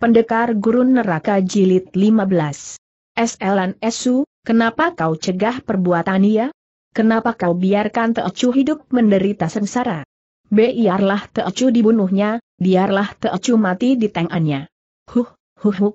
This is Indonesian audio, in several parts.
Pendekar Gurun Neraka Jilid 15. SLN Su, kenapa kau cegah perbuatan ia? Kenapa kau biarkan Teocu hidup menderita sengsara? Biarlah Teocu dibunuhnya, biarlah Teocu mati di tangannya. Huh, huh, huh.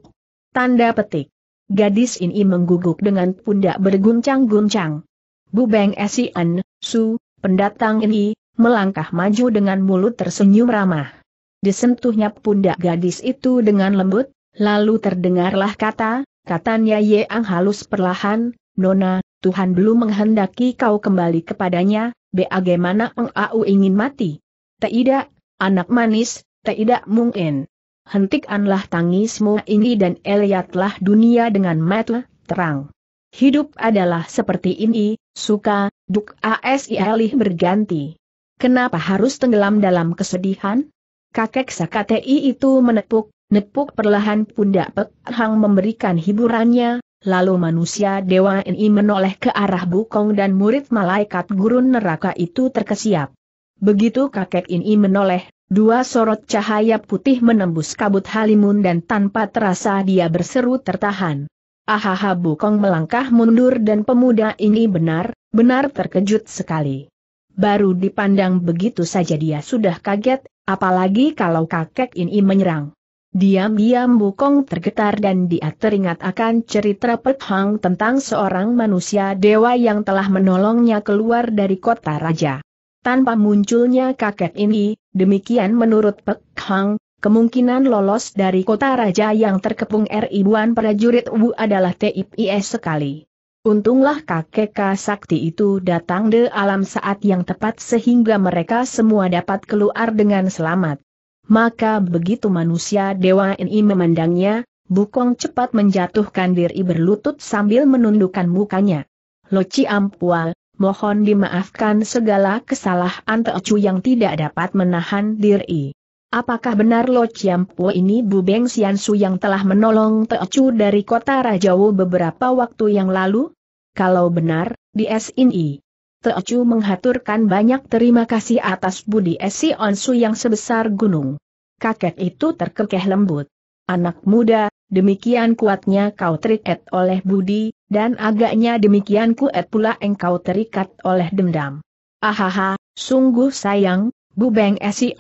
Tanda petik. Gadis ini mengguguk dengan pundak berguncang-guncang. Bu Bubeng Esian, Su, pendatang ini, melangkah maju dengan mulut tersenyum ramah. Disentuhnya pundak gadis itu dengan lembut, lalu terdengarlah kata, katanya Yeang halus perlahan, Nona, Tuhan belum menghendaki kau kembali kepadanya, bagaimana Eng ingin mati? Tidak, anak manis, tidak mungkin. Hentikanlah tangismu ini dan lihatlah dunia dengan mata terang. Hidup adalah seperti ini, suka, duk asilih berganti. Kenapa harus tenggelam dalam kesedihan? Kakek Sakatei itu menepuk, nepuk perlahan pundak Pek Hang memberikan hiburannya, lalu manusia dewa ini menoleh ke arah Bukong dan murid malaikat gurun neraka itu terkesiap. Begitu kakek ini menoleh, dua sorot cahaya putih menembus kabut halimun dan tanpa terasa dia berseru tertahan. Ahaha Bukong melangkah mundur dan pemuda ini benar, benar terkejut sekali. Baru dipandang begitu saja dia sudah kaget, Apalagi kalau kakek ini menyerang. Diam-diam Bukong tergetar dan dia teringat akan cerita Pek Hang tentang seorang manusia dewa yang telah menolongnya keluar dari kota raja. Tanpa munculnya kakek ini, demikian menurut Pek Hang, kemungkinan lolos dari kota raja yang terkepung ribuan prajurit Wu adalah TIPIS sekali. Untunglah kakek Sakti itu datang de alam saat yang tepat sehingga mereka semua dapat keluar dengan selamat. Maka begitu manusia dewa ini memandangnya, Bukong cepat menjatuhkan diri berlutut sambil menundukkan mukanya. Loci Ampual, mohon dimaafkan segala kesalahan Teocu yang tidak dapat menahan diri. Apakah benar Lo Chiampu ini Bu Beng xiansu yang telah menolong Teocu dari kota Rajawu beberapa waktu yang lalu? Kalau benar, di SNI. Teocu menghaturkan banyak terima kasih atas budi Esi Onsu yang sebesar gunung. Kakek itu terkekeh lembut. Anak muda, demikian kuatnya kau terikat oleh budi, dan agaknya demikian kuat pula engkau terikat oleh dendam. Ahaha, sungguh sayang, Bu Bubeng Esi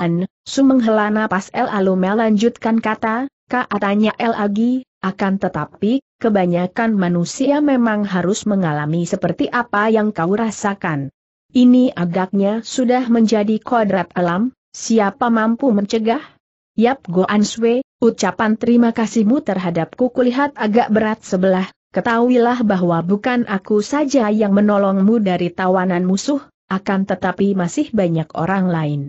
Su menghela napas El Alu melanjutkan kata, katanya El Agi, akan tetapi, kebanyakan manusia memang harus mengalami seperti apa yang kau rasakan. Ini agaknya sudah menjadi kodrat alam, siapa mampu mencegah? Yap go Answe, ucapan terima kasihmu terhadapku kulihat agak berat sebelah, ketahuilah bahwa bukan aku saja yang menolongmu dari tawanan musuh, akan tetapi masih banyak orang lain.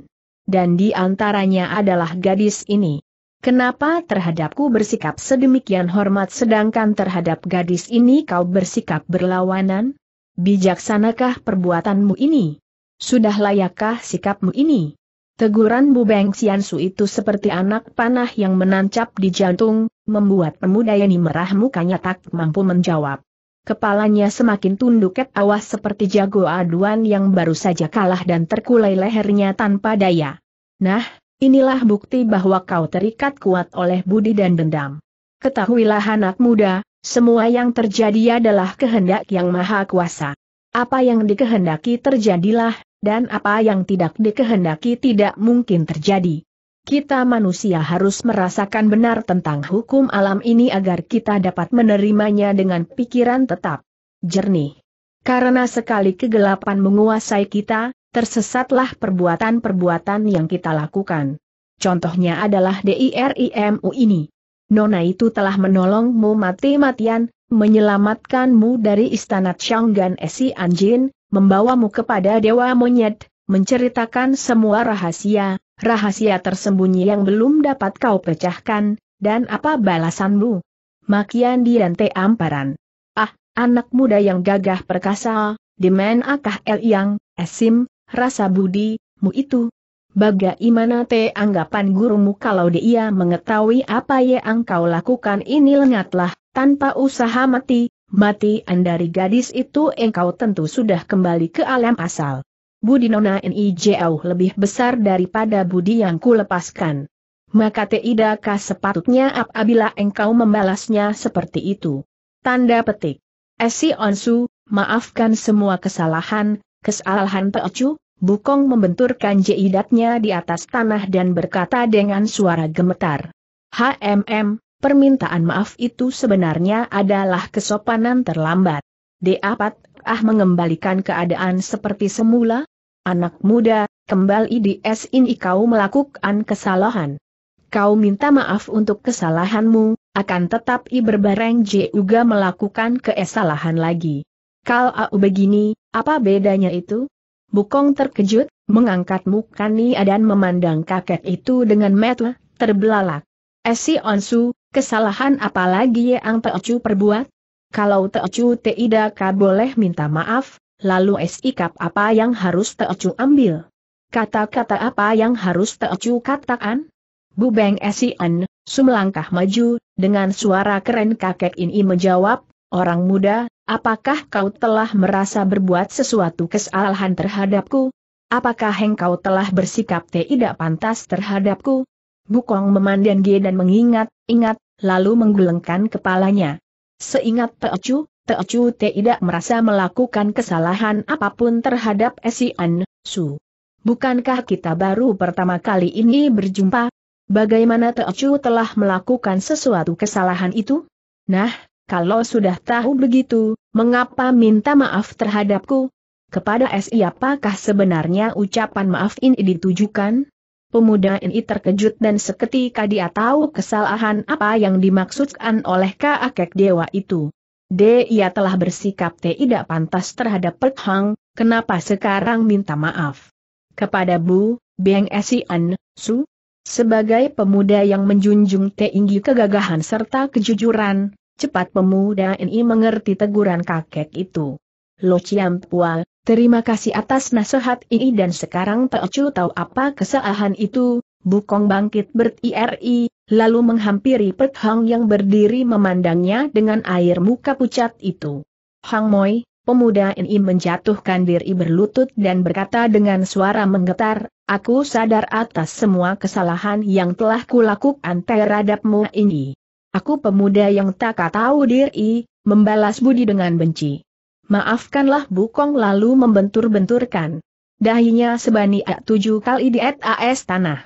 Dan di antaranya adalah gadis ini. Kenapa terhadapku bersikap sedemikian hormat sedangkan terhadap gadis ini kau bersikap berlawanan? Bijaksanakah perbuatanmu ini? Sudah layakkah sikapmu ini? Teguran Bu Beng Xiansu itu seperti anak panah yang menancap di jantung, membuat pemuda ini merah mukanya tak mampu menjawab. Kepalanya semakin tunduk ket awas seperti jago aduan yang baru saja kalah dan terkulai lehernya tanpa daya. Nah, Inilah bukti bahwa kau terikat kuat oleh budi dan dendam. Ketahuilah anak muda, semua yang terjadi adalah kehendak yang maha kuasa. Apa yang dikehendaki terjadilah, dan apa yang tidak dikehendaki tidak mungkin terjadi. Kita manusia harus merasakan benar tentang hukum alam ini agar kita dapat menerimanya dengan pikiran tetap jernih. Karena sekali kegelapan menguasai kita, tersesatlah perbuatan-perbuatan yang kita lakukan. Contohnya adalah DIRIMU ini. Nona itu telah menolongmu mati-matian, menyelamatkanmu dari istana Chang'an Esi Anjin, membawamu kepada Dewa Monyet, menceritakan semua rahasia, rahasia tersembunyi yang belum dapat kau pecahkan, dan apa balasanmu? Makian di Diante Amparan. Ah, anak muda yang gagah perkasa, Dimen Akah El Yang, Esim, rasa budi, mu itu. Bagaimana te anggapan gurumu kalau dia mengetahui apa yang kau lakukan ini lengatlah, tanpa usaha mati, mati andari gadis itu engkau tentu sudah kembali ke alam asal. Budi Nona Ni jauh lebih besar daripada budi yang ku lepaskan. Maka tidakkah sepatutnya apabila engkau membalasnya seperti itu? Tanda petik. Esi Onsu, maafkan semua kesalahan, Kesalahan Peocu, Bukong membenturkan jidatnya di atas tanah dan berkata dengan suara gemetar. HMM, permintaan maaf itu sebenarnya adalah kesopanan terlambat. Deapat, ah mengembalikan keadaan seperti semula? Anak muda, kembali di S ini kau melakukan kesalahan. Kau minta maaf untuk kesalahanmu, akan tetapi berbareng juga melakukan kesalahan lagi. Kalau aku begini, apa bedanya itu? Bukong terkejut, mengangkat muka Nia dan memandang kakek itu dengan metu, terbelalak. Esi eh, Onsu, kesalahan apa lagi yang Teocu perbuat? Kalau Teocu tidak boleh minta maaf, lalu sikap apa yang harus Teocu ambil? Kata-kata apa yang harus Teocu katakan? Bu Beng Bubeng eh, An, sumelangkah maju, dengan suara keren kakek ini menjawab, orang muda, Apakah kau telah merasa berbuat sesuatu kesalahan terhadapku? Apakah engkau telah bersikap tidak pantas terhadapku? Bukong memandang Ge dan mengingat, ingat, lalu menggelengkan kepalanya. Seingat Teocu, Teocu tidak merasa melakukan kesalahan apapun terhadap Esian, Su. Bukankah kita baru pertama kali ini berjumpa? Bagaimana Teocu telah melakukan sesuatu kesalahan itu? Nah, kalau sudah tahu begitu, mengapa minta maaf terhadapku? Kepada SI apakah sebenarnya ucapan maaf ini ditujukan? Pemuda ini terkejut dan seketika dia tahu kesalahan apa yang dimaksudkan oleh kakek dewa itu. Dia telah bersikap tidak pantas terhadap Pek Hang, kenapa sekarang minta maaf? Kepada Bu, Beng Esian, Su? Sebagai pemuda yang menjunjung tinggi kegagahan serta kejujuran, Cepat pemuda ini mengerti teguran kakek itu. Lo Chiam Pua, terima kasih atas nasihat ini dan sekarang Teocu tahu apa kesalahan itu, Bukong bangkit berdiri, lalu menghampiri Pek Hang yang berdiri memandangnya dengan air muka pucat itu. Hang Moi, pemuda ini menjatuhkan diri berlutut dan berkata dengan suara menggetar, aku sadar atas semua kesalahan yang telah kulakukan terhadapmu ini. Aku pemuda yang tak tahu diri, membalas Budi dengan benci. Maafkanlah Bukong lalu membentur-benturkan. Dahinya sebani sebaniak tujuh kali di atas tanah.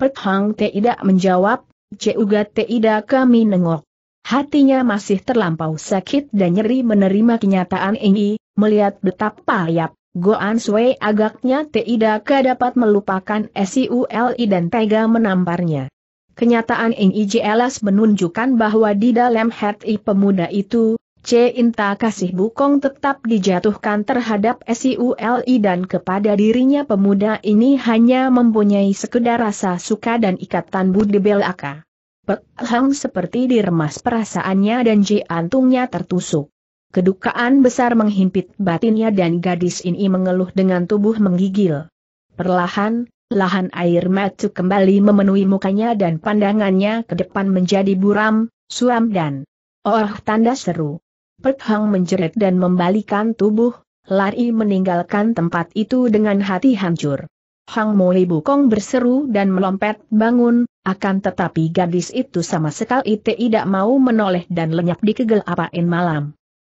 Perkhang tidak menjawab, Cuga tidak kami nengok. Hatinya masih terlampau sakit dan nyeri menerima kenyataan ini, melihat betapa layap, Goan Sui agaknya tidak dapat melupakan SULI dan tega menamparnya. Kenyataan NIJLS menunjukkan bahwa di dalam hati pemuda itu, C. Inta Kasih Bukong tetap dijatuhkan terhadap SIULI dan kepada dirinya pemuda ini hanya mempunyai sekedar rasa suka dan ikatan budi belaka. Pek seperti diremas perasaannya dan jantungnya tertusuk. Kedukaan besar menghimpit batinnya dan gadis ini mengeluh dengan tubuh menggigil. Perlahan, Lahan air matu kembali memenuhi mukanya dan pandangannya ke depan menjadi buram, suam dan oh tanda seru. Pek Hang menjerit dan membalikan tubuh, lari meninggalkan tempat itu dengan hati hancur. Hang mulai Bukong berseru dan melompat bangun, akan tetapi gadis itu sama sekali tidak mau menoleh dan lenyap di kegelapan malam.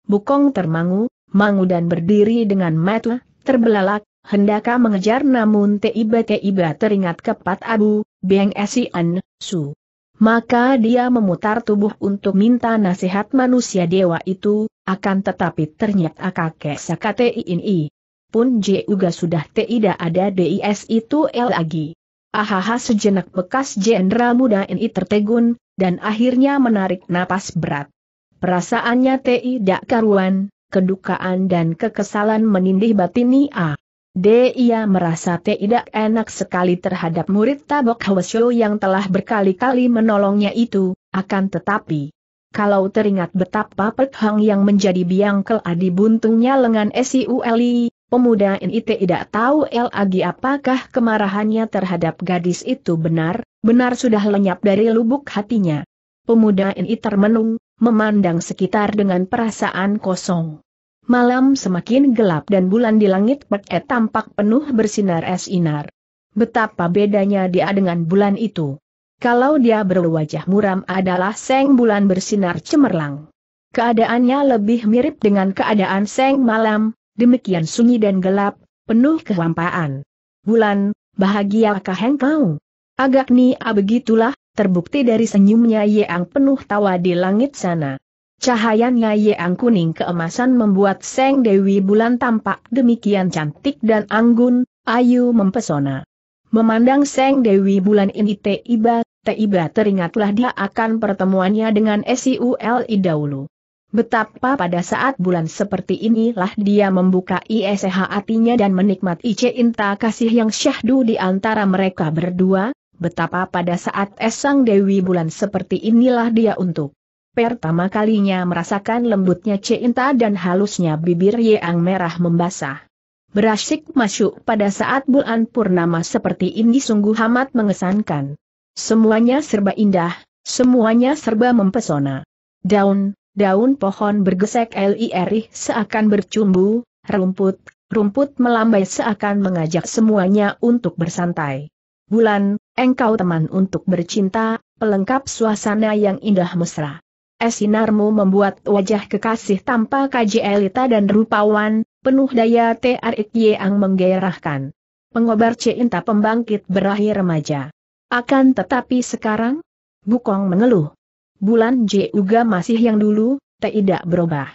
Bukong termangu, mangu dan berdiri dengan mata terbelalak, Hendaka mengejar namun tiba-tiba teringat kepat abu, Beng Esian, Su. Maka dia memutar tubuh untuk minta nasihat manusia dewa itu, akan tetapi ternyata kakek sakate ini. Pun juga sudah tidak ada DIS itu lagi. Ahaha sejenak bekas jenderal muda ini tertegun, dan akhirnya menarik napas berat. Perasaannya tidak karuan, kedukaan dan kekesalan menindih batinia. Dia merasa tidak enak sekali terhadap murid Tabok Hwasyo yang telah berkali-kali menolongnya itu, akan tetapi. Kalau teringat betapa Pek yang menjadi biang keladi buntungnya lengan Siuli, pemuda ini tidak tahu lagi apakah kemarahannya terhadap gadis itu benar, benar sudah lenyap dari lubuk hatinya. Pemuda ini termenung, memandang sekitar dengan perasaan kosong. Malam semakin gelap dan bulan di langit Pek e tampak penuh bersinar esinar. Betapa bedanya dia dengan bulan itu. Kalau dia berwajah muram adalah seng bulan bersinar cemerlang. Keadaannya lebih mirip dengan keadaan seng malam, demikian sunyi dan gelap, penuh kehampaan. Bulan, bahagiakah engkau? Agak nia ah, begitulah, terbukti dari senyumnya yang penuh tawa di langit sana. Cahayanya yang kuning keemasan membuat Seng Dewi Bulan tampak demikian cantik dan anggun, ayu mempesona. Memandang Seng Dewi Bulan ini tiba, tiba teringatlah dia akan pertemuannya dengan SULI dahulu. Betapa pada saat bulan seperti inilah dia membuka ISH hatinya dan menikmati cinta kasih yang syahdu di antara mereka berdua, betapa pada saat esang Dewi bulan seperti inilah dia untuk Pertama kalinya merasakan lembutnya cinta dan halusnya bibir Yeang merah membasah. Berasik masuk pada saat bulan purnama seperti ini sungguh amat mengesankan. Semuanya serba indah, semuanya serba mempesona. Daun, daun pohon bergesek liri seakan bercumbu, rumput, rumput melambai seakan mengajak semuanya untuk bersantai. Bulan, engkau teman untuk bercinta, pelengkap suasana yang indah mesra. Es sinarmu membuat wajah kekasih tanpa kaji elita dan rupawan, penuh daya TRIK yang menggairahkan. Pengobar cinta pembangkit berakhir remaja. Akan tetapi sekarang, Bukong mengeluh. Bulan juga masih yang dulu, tidak berubah.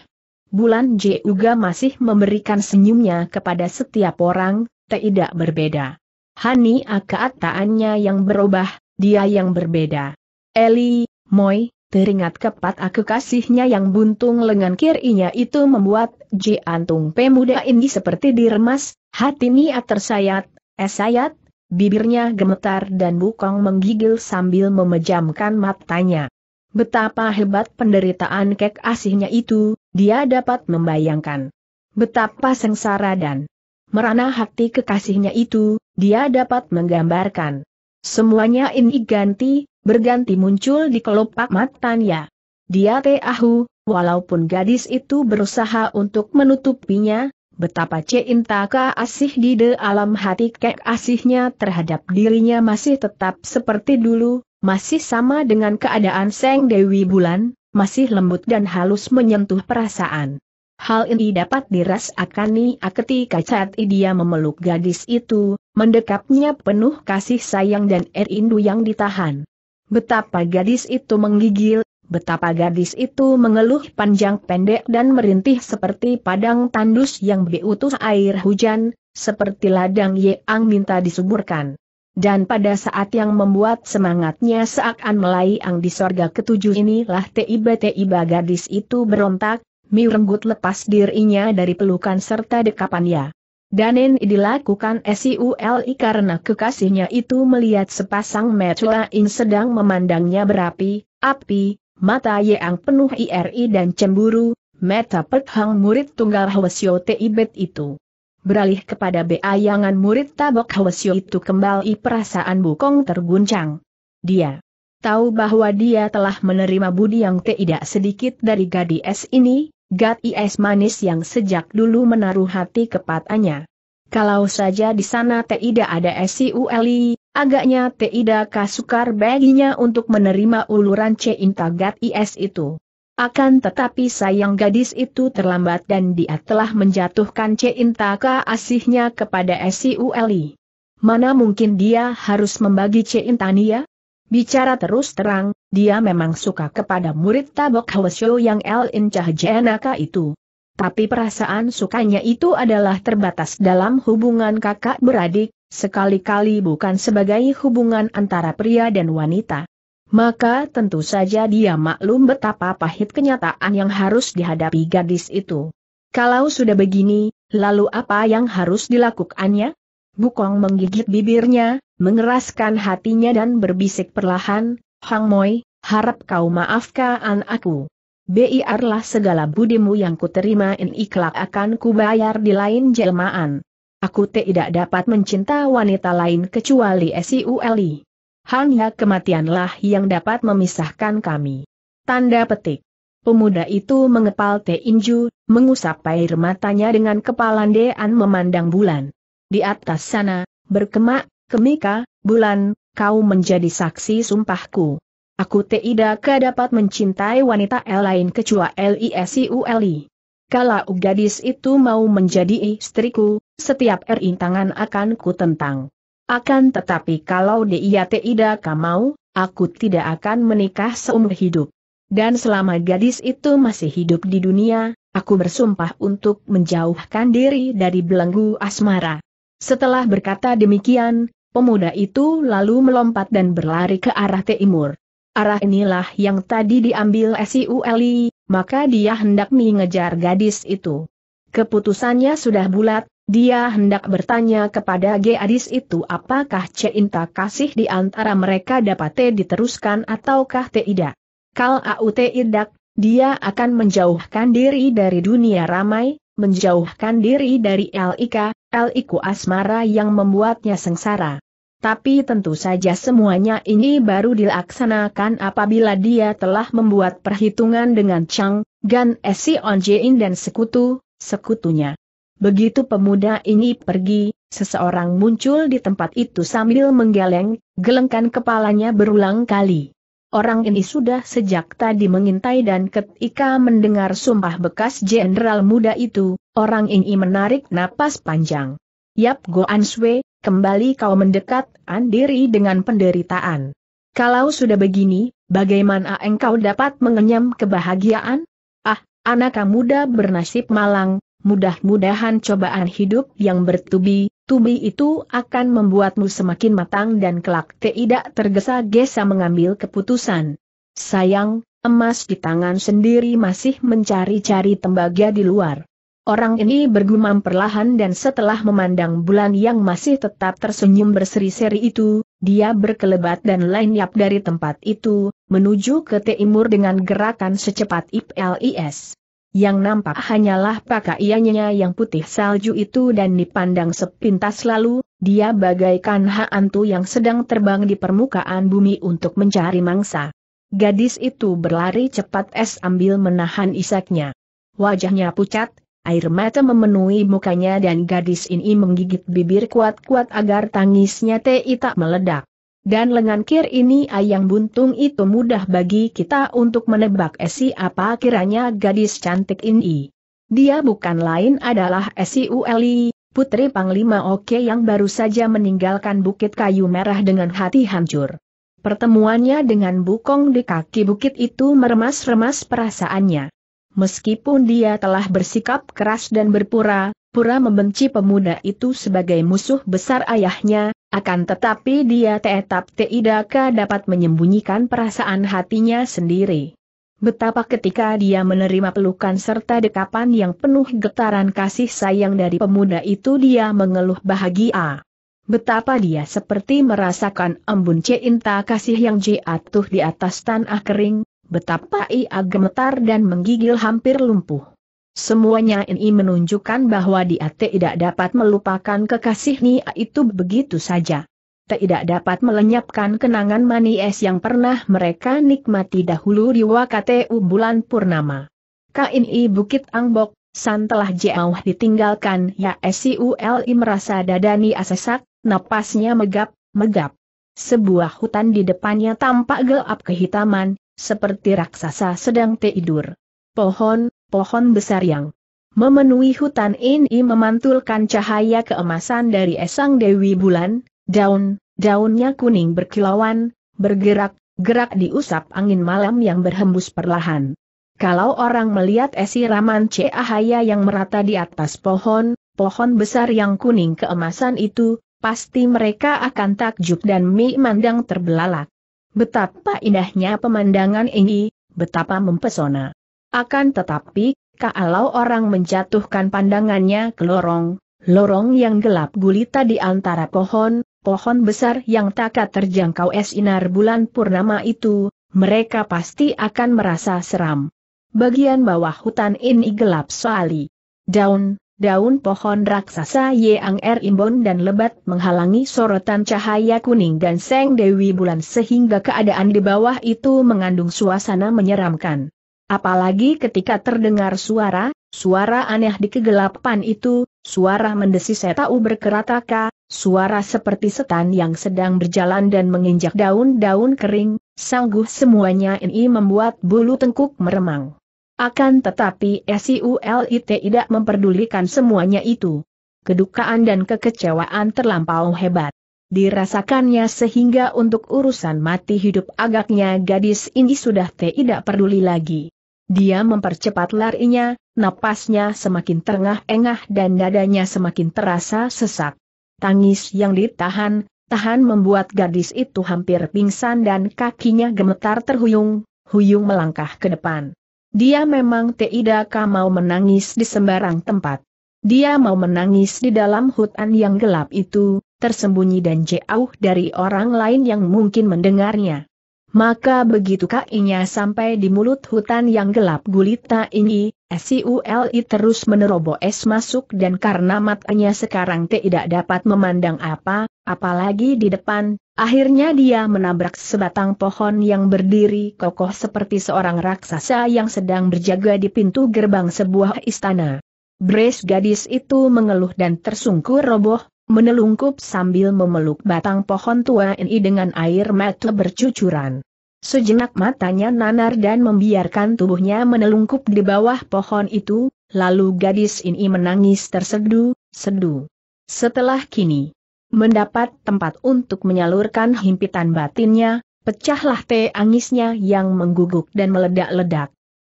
Bulan juga masih memberikan senyumnya kepada setiap orang, tidak berbeda. Hani keataannya yang berubah, dia yang berbeda. Eli, Moi, Teringat kepat aku kasihnya yang buntung lengan kirinya itu membuat jantung pemuda ini seperti diremas, hati niat tersayat, esayat, bibirnya gemetar dan bukong menggigil sambil memejamkan matanya. Betapa hebat penderitaan kek asihnya itu, dia dapat membayangkan. Betapa sengsara dan merana hati kekasihnya itu, dia dapat menggambarkan. Semuanya ini ganti, berganti muncul di kelopak matanya. Dia tahu, walaupun gadis itu berusaha untuk menutupinya, betapa cinta asih di dalam hati kek asihnya terhadap dirinya masih tetap seperti dulu, masih sama dengan keadaan Seng Dewi Bulan, masih lembut dan halus menyentuh perasaan. Hal ini dapat dirasakan Nia ketika saat dia memeluk gadis itu, mendekapnya penuh kasih sayang dan erindu yang ditahan. Betapa gadis itu menggigil, betapa gadis itu mengeluh panjang pendek dan merintih seperti padang tandus yang diutus air hujan, seperti ladang ye ang minta disuburkan. Dan pada saat yang membuat semangatnya seakan ang di sorga ketujuh inilah tiba-tiba gadis itu berontak, Mi lepas dirinya dari pelukan serta dekapannya. Danin dilakukan SIULI karena kekasihnya itu melihat sepasang Mechuaing sedang memandangnya berapi, api, mata yang penuh iri dan cemburu, meta pethang murid tunggal Hwasyo Tibet itu. Beralih kepada beayangan murid tabok Hwasyo itu kembali perasaan bukong terguncang. Dia tahu bahwa dia telah menerima budi yang tidak sedikit dari gadis ini, Gat Is manis yang sejak dulu menaruh hati kepadanya. Kalau saja di sana tidak ada SULI, agaknya tidak kasukar baginya untuk menerima uluran cinta Gat Is itu. Akan tetapi sayang gadis itu terlambat dan dia telah menjatuhkan cinta kasihnya kepada SULI. Mana mungkin dia harus membagi cinta cintanya? Bicara terus terang, dia memang suka kepada murid tabok Hwasyo yang El Incah Jenaka itu. Tapi perasaan sukanya itu adalah terbatas dalam hubungan kakak beradik, sekali-kali bukan sebagai hubungan antara pria dan wanita. Maka tentu saja dia maklum betapa pahit kenyataan yang harus dihadapi gadis itu. Kalau sudah begini, lalu apa yang harus dilakukannya? Bukong menggigit bibirnya, mengeraskan hatinya dan berbisik perlahan, Hang Moi, harap kau maafkan aku. Biarlah segala budimu yang kuterima ini kelak akan kubayar di lain jelmaan. Aku tidak dapat mencinta wanita lain kecuali Siuli. Hanya kematianlah yang dapat memisahkan kami. Tanda petik. Pemuda itu mengepal Teinju, mengusap air matanya dengan kepala Dean memandang bulan. Di atas sana, berkemak, kemika, bulan, kau menjadi saksi sumpahku. Aku tidak dapat mencintai wanita lain kecuali Lisiuli. Kalau gadis itu mau menjadi istriku, setiap rintangan akan ku tentang. Akan tetapi kalau dia tidak mau, aku tidak akan menikah seumur hidup. Dan selama gadis itu masih hidup di dunia, aku bersumpah untuk menjauhkan diri dari belenggu asmara. Setelah berkata demikian, pemuda itu lalu melompat dan berlari ke arah timur. Arah inilah yang tadi diambil Siuli, maka dia hendak mengejar gadis itu. Keputusannya sudah bulat, dia hendak bertanya kepada gadis itu apakah cinta kasih di antara mereka dapat diteruskan ataukah tidak. Kalau tidak, dia akan menjauhkan diri dari dunia ramai, menjauhkan diri dari LIK, Liku asmara yang membuatnya sengsara. Tapi tentu saja semuanya ini baru dilaksanakan apabila dia telah membuat perhitungan dengan Chang, Gan Esi Onjein dan sekutu, sekutunya. Begitu pemuda ini pergi, seseorang muncul di tempat itu sambil menggeleng, gelengkan kepalanya berulang kali. Orang ini sudah sejak tadi mengintai dan ketika mendengar sumpah bekas jenderal muda itu, Orang ini menarik napas panjang. Yap Goan Swe, kembali kau mendekat an diri dengan penderitaan. Kalau sudah begini, bagaimana engkau dapat mengenyam kebahagiaan? Ah, anak muda bernasib malang, mudah-mudahan cobaan hidup yang bertubi, tubi itu akan membuatmu semakin matang dan kelak tidak tergesa-gesa mengambil keputusan. Sayang, emas di tangan sendiri masih mencari-cari tembaga di luar. Orang ini bergumam perlahan dan setelah memandang bulan yang masih tetap tersenyum berseri-seri itu, dia berkelebat dan lenyap dari tempat itu, menuju ke timur dengan gerakan secepat IPLIS. Yang nampak hanyalah pakaiannya yang putih salju itu dan dipandang sepintas lalu, dia bagaikan hantu yang sedang terbang di permukaan bumi untuk mencari mangsa. Gadis itu berlari cepat es ambil menahan isaknya. Wajahnya pucat, Air mata memenuhi mukanya dan gadis ini menggigit bibir kuat-kuat agar tangisnya Ti tak meledak. Dan lengan kir ini ayang buntung itu mudah bagi kita untuk menebak esi apa kiranya gadis cantik ini. Dia bukan lain adalah Esi Ueli, putri Panglima Oke yang baru saja meninggalkan Bukit Kayu Merah dengan hati hancur. Pertemuannya dengan Bukong di kaki bukit itu meremas-remas perasaannya. Meskipun dia telah bersikap keras dan berpura, pura membenci pemuda itu sebagai musuh besar ayahnya, akan tetapi dia tetap tidak dapat menyembunyikan perasaan hatinya sendiri. Betapa ketika dia menerima pelukan serta dekapan yang penuh getaran kasih sayang dari pemuda itu dia mengeluh bahagia. Betapa dia seperti merasakan embun cinta kasih yang jatuh di atas tanah kering, Betapa ia gemetar dan menggigil hampir lumpuh. Semuanya ini menunjukkan bahwa dia tidak dapat melupakan kekasih Nia itu begitu saja. Tidak dapat melenyapkan kenangan manis yang pernah mereka nikmati dahulu di Wakateu bulan Purnama. Kain Bukit Angbok, San telah jauh ditinggalkan ya Siuli merasa dadani asesak, napasnya megap, megap. Sebuah hutan di depannya tampak gelap kehitaman, seperti raksasa sedang tidur. Pohon, pohon besar yang memenuhi hutan ini memantulkan cahaya keemasan dari esang Dewi Bulan, daun, daunnya kuning berkilauan, bergerak, gerak diusap angin malam yang berhembus perlahan. Kalau orang melihat raman cahaya yang merata di atas pohon, pohon besar yang kuning keemasan itu, pasti mereka akan takjub dan memandang terbelalak. Betapa indahnya pemandangan ini, betapa mempesona. Akan tetapi, kalau orang menjatuhkan pandangannya ke lorong, lorong yang gelap gulita di antara pohon, pohon besar yang tak terjangkau es inar bulan purnama itu, mereka pasti akan merasa seram. Bagian bawah hutan ini gelap sekali. Daun, daun pohon raksasa Yang Er Imbon dan lebat menghalangi sorotan cahaya kuning dan seng Dewi Bulan sehingga keadaan di bawah itu mengandung suasana menyeramkan. Apalagi ketika terdengar suara, suara aneh di kegelapan itu, suara mendesis setau berkerataka, suara seperti setan yang sedang berjalan dan menginjak daun-daun kering, sanggup semuanya ini membuat bulu tengkuk meremang. Akan tetapi SULIT tidak memperdulikan semuanya itu. Kedukaan dan kekecewaan terlampau hebat. Dirasakannya sehingga untuk urusan mati hidup agaknya gadis ini sudah tidak peduli lagi. Dia mempercepat larinya, napasnya semakin terengah-engah dan dadanya semakin terasa sesak. Tangis yang ditahan, tahan membuat gadis itu hampir pingsan dan kakinya gemetar terhuyung, huyung melangkah ke depan. Dia memang tidak mau menangis di sembarang tempat. Dia mau menangis di dalam hutan yang gelap itu, tersembunyi dan jauh dari orang lain yang mungkin mendengarnya. Maka begitu kainya sampai di mulut hutan yang gelap gulita ini, SULI terus menerobos masuk dan karena matanya sekarang tidak dapat memandang apa, apalagi di depan, akhirnya dia menabrak sebatang pohon yang berdiri kokoh seperti seorang raksasa yang sedang berjaga di pintu gerbang sebuah istana. Brace gadis itu mengeluh dan tersungkur roboh, menelungkup sambil memeluk batang pohon tua ini dengan air mata bercucuran. Sejenak matanya nanar dan membiarkan tubuhnya menelungkup di bawah pohon itu, lalu gadis ini menangis tersedu, sedu. Setelah kini mendapat tempat untuk menyalurkan himpitan batinnya, pecahlah teh angisnya yang mengguguk dan meledak-ledak.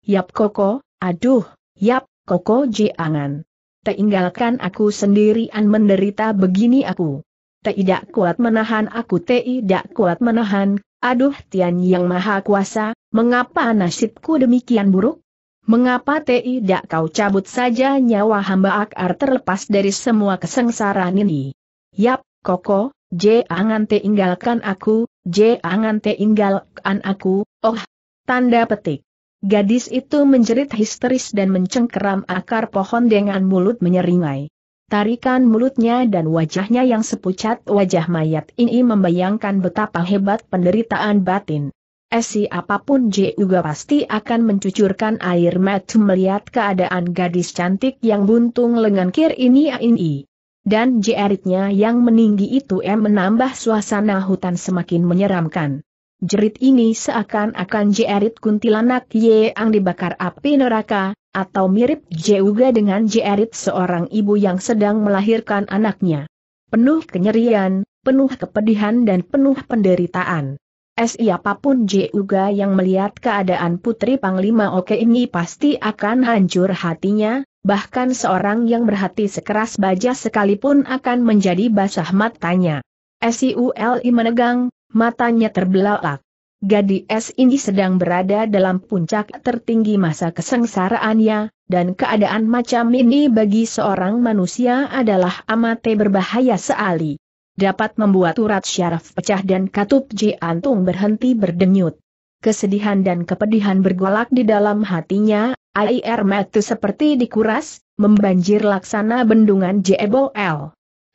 Yap koko, aduh, yap koko jangan tinggalkan aku sendirian menderita begini aku. Tidak kuat menahan aku tidak kuat menahan, aduh Tian yang maha kuasa, mengapa nasibku demikian buruk? Mengapa tidak kau cabut saja nyawa hamba akar terlepas dari semua kesengsaraan ini? Yap, Koko, jangan tinggalkan aku, jangan tinggalkan aku, oh. Tanda petik. Gadis itu menjerit histeris dan mencengkeram akar pohon dengan mulut menyeringai. Tarikan mulutnya dan wajahnya yang sepucat wajah mayat ini membayangkan betapa hebat penderitaan batin. Esi eh, apapun J juga pasti akan mencucurkan air mata melihat keadaan gadis cantik yang buntung lengan kir ini ah, ini. Dan jeritnya yang meninggi itu M eh, menambah suasana hutan semakin menyeramkan. Jerit ini seakan-akan jerit kuntilanak ye yang dibakar api neraka, atau mirip juga dengan jerit seorang ibu yang sedang melahirkan anaknya. Penuh kenyerian, penuh kepedihan dan penuh penderitaan. Siapapun juga yang melihat keadaan putri Panglima Oke ini pasti akan hancur hatinya, bahkan seorang yang berhati sekeras baja sekalipun akan menjadi basah matanya. SIULI menegang, matanya terbelalak. Gadis ini sedang berada dalam puncak tertinggi masa kesengsaraannya, dan keadaan macam ini bagi seorang manusia adalah amat berbahaya sekali. Dapat membuat urat syaraf pecah dan katup jantung berhenti berdenyut. Kesedihan dan kepedihan bergolak di dalam hatinya, air mata seperti dikuras, membanjir laksana bendungan jebol.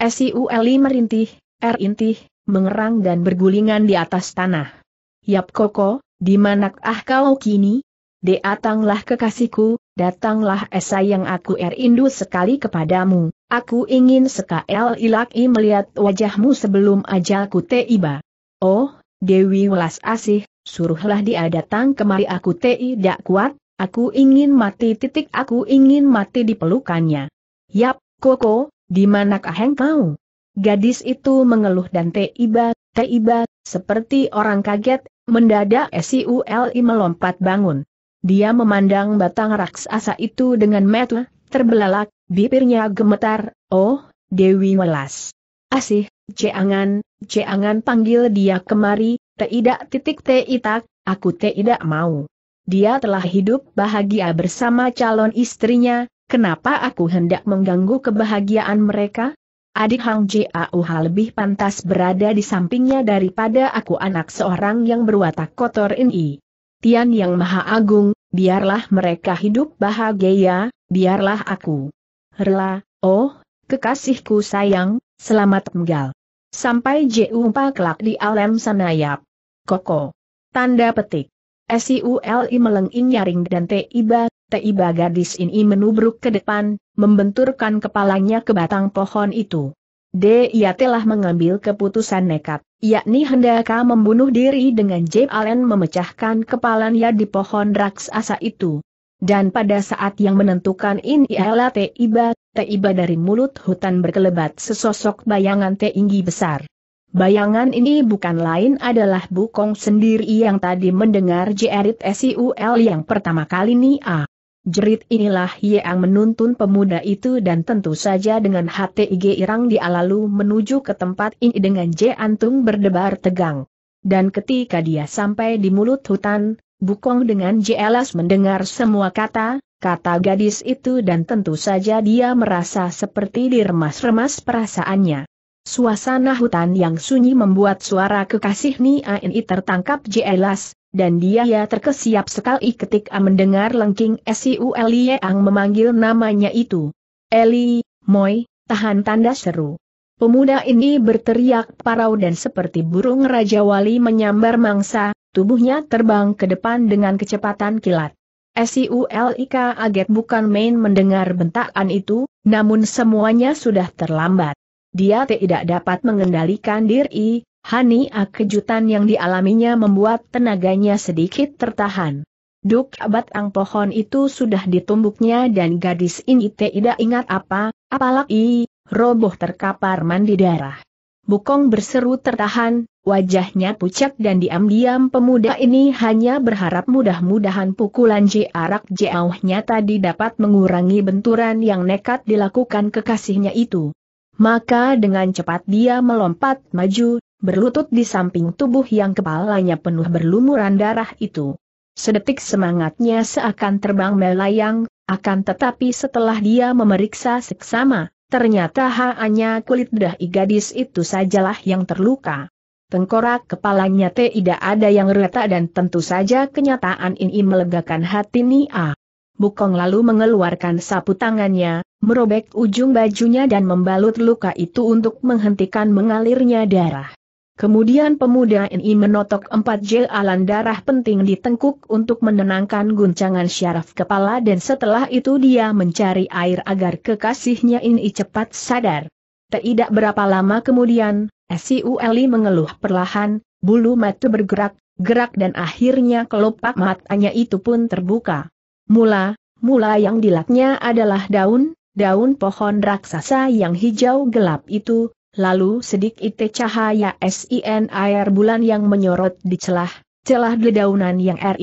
Siuli merintih, erintih, mengerang dan bergulingan di atas tanah. Yap Koko, di manakah kau kini? Datanglah kekasihku, datanglah esai yang aku erindu sekali kepadamu, aku ingin sekali ilahi melihat wajahmu sebelum ajalku tiba. Oh, Dewi Welas Asih, suruhlah dia datang kemari aku tidak kuat, aku ingin mati titik aku ingin mati di pelukannya. Yap, Koko, di manakah engkau? Gadis itu mengeluh dan teiba, teiba, seperti orang kaget, mendadak SULI melompat bangun. Dia memandang batang raksasa itu dengan mata terbelalak, bibirnya gemetar, oh, Dewi Welas. Asih, Ceangan, Ceangan panggil dia kemari, Teidak titik teitak, aku teidak mau. Dia telah hidup bahagia bersama calon istrinya, kenapa aku hendak mengganggu kebahagiaan mereka? Adik Hang Jauh lebih pantas berada di sampingnya daripada aku anak seorang yang berwatak kotor ini. Tian Yang Maha Agung, biarlah mereka hidup bahagia, biarlah aku. Rela, oh, kekasihku sayang, selamat menggal. Sampai Jumpa kelak di alam sanayap. Koko. Tanda petik. Siuli melengking nyaring dan tiba Tiba gadis ini menubruk ke depan, membenturkan kepalanya ke batang pohon itu. Dia telah mengambil keputusan nekat, yakni hendak membunuh diri dengan Jeb Allen memecahkan kepalanya di pohon raksasa itu. Dan pada saat yang menentukan ini ialah Tiba, Tiba dari mulut hutan berkelebat sesosok bayangan tinggi besar. Bayangan ini bukan lain adalah Bukong sendiri yang tadi mendengar Jerit Siul yang pertama kali Nia. Ah. Jerit inilah yang menuntun pemuda itu dan tentu saja dengan HTIG Irang dia lalu menuju ke tempat ini dengan J Antung berdebar tegang. Dan ketika dia sampai di mulut hutan, Bukong dengan jelas mendengar semua kata, kata gadis itu dan tentu saja dia merasa seperti diremas-remas perasaannya. Suasana hutan yang sunyi membuat suara kekasih Ini tertangkap jelas, dan dia ya terkesiap sekali ketika mendengar lengking Siu Yang memanggil namanya itu. Eli, Moi, tahan tanda seru. Pemuda ini berteriak parau dan seperti burung Raja Wali menyambar mangsa, tubuhnya terbang ke depan dengan kecepatan kilat. Siuli kaget bukan main mendengar bentakan itu, namun semuanya sudah terlambat. Dia tidak dapat mengendalikan diri, Hani, kejutan yang dialaminya membuat tenaganya sedikit tertahan. Duk abad ang pohon itu sudah ditumbuknya dan gadis ini tidak ingat apa, apalagi, roboh terkapar mandi darah. Bukong berseru tertahan, wajahnya pucat dan diam-diam pemuda ini hanya berharap mudah-mudahan pukulan jarak jauhnya tadi dapat mengurangi benturan yang nekat dilakukan kekasihnya itu. Maka dengan cepat dia melompat maju, berlutut di samping tubuh yang kepalanya penuh berlumuran darah itu. Sedetik semangatnya seakan terbang melayang, akan tetapi setelah dia memeriksa seksama, ternyata hanya kulit dahi gadis itu sajalah yang terluka. Tengkorak kepalanya tidak ada yang retak dan tentu saja kenyataan ini melegakan hati Nia. Bukong lalu mengeluarkan sapu tangannya, merobek ujung bajunya dan membalut luka itu untuk menghentikan mengalirnya darah. Kemudian pemuda ini menotok empat jalan darah penting di tengkuk untuk menenangkan guncangan syaraf kepala dan setelah itu dia mencari air agar kekasihnya ini cepat sadar. Tidak berapa lama kemudian, Siuli mengeluh perlahan, bulu mata bergerak, gerak dan akhirnya kelopak matanya itu pun terbuka. Mula, mula yang dilaknya adalah daun, daun pohon raksasa yang hijau gelap itu, lalu sedikit cahaya sin air bulan yang menyorot di celah, celah dedaunan yang air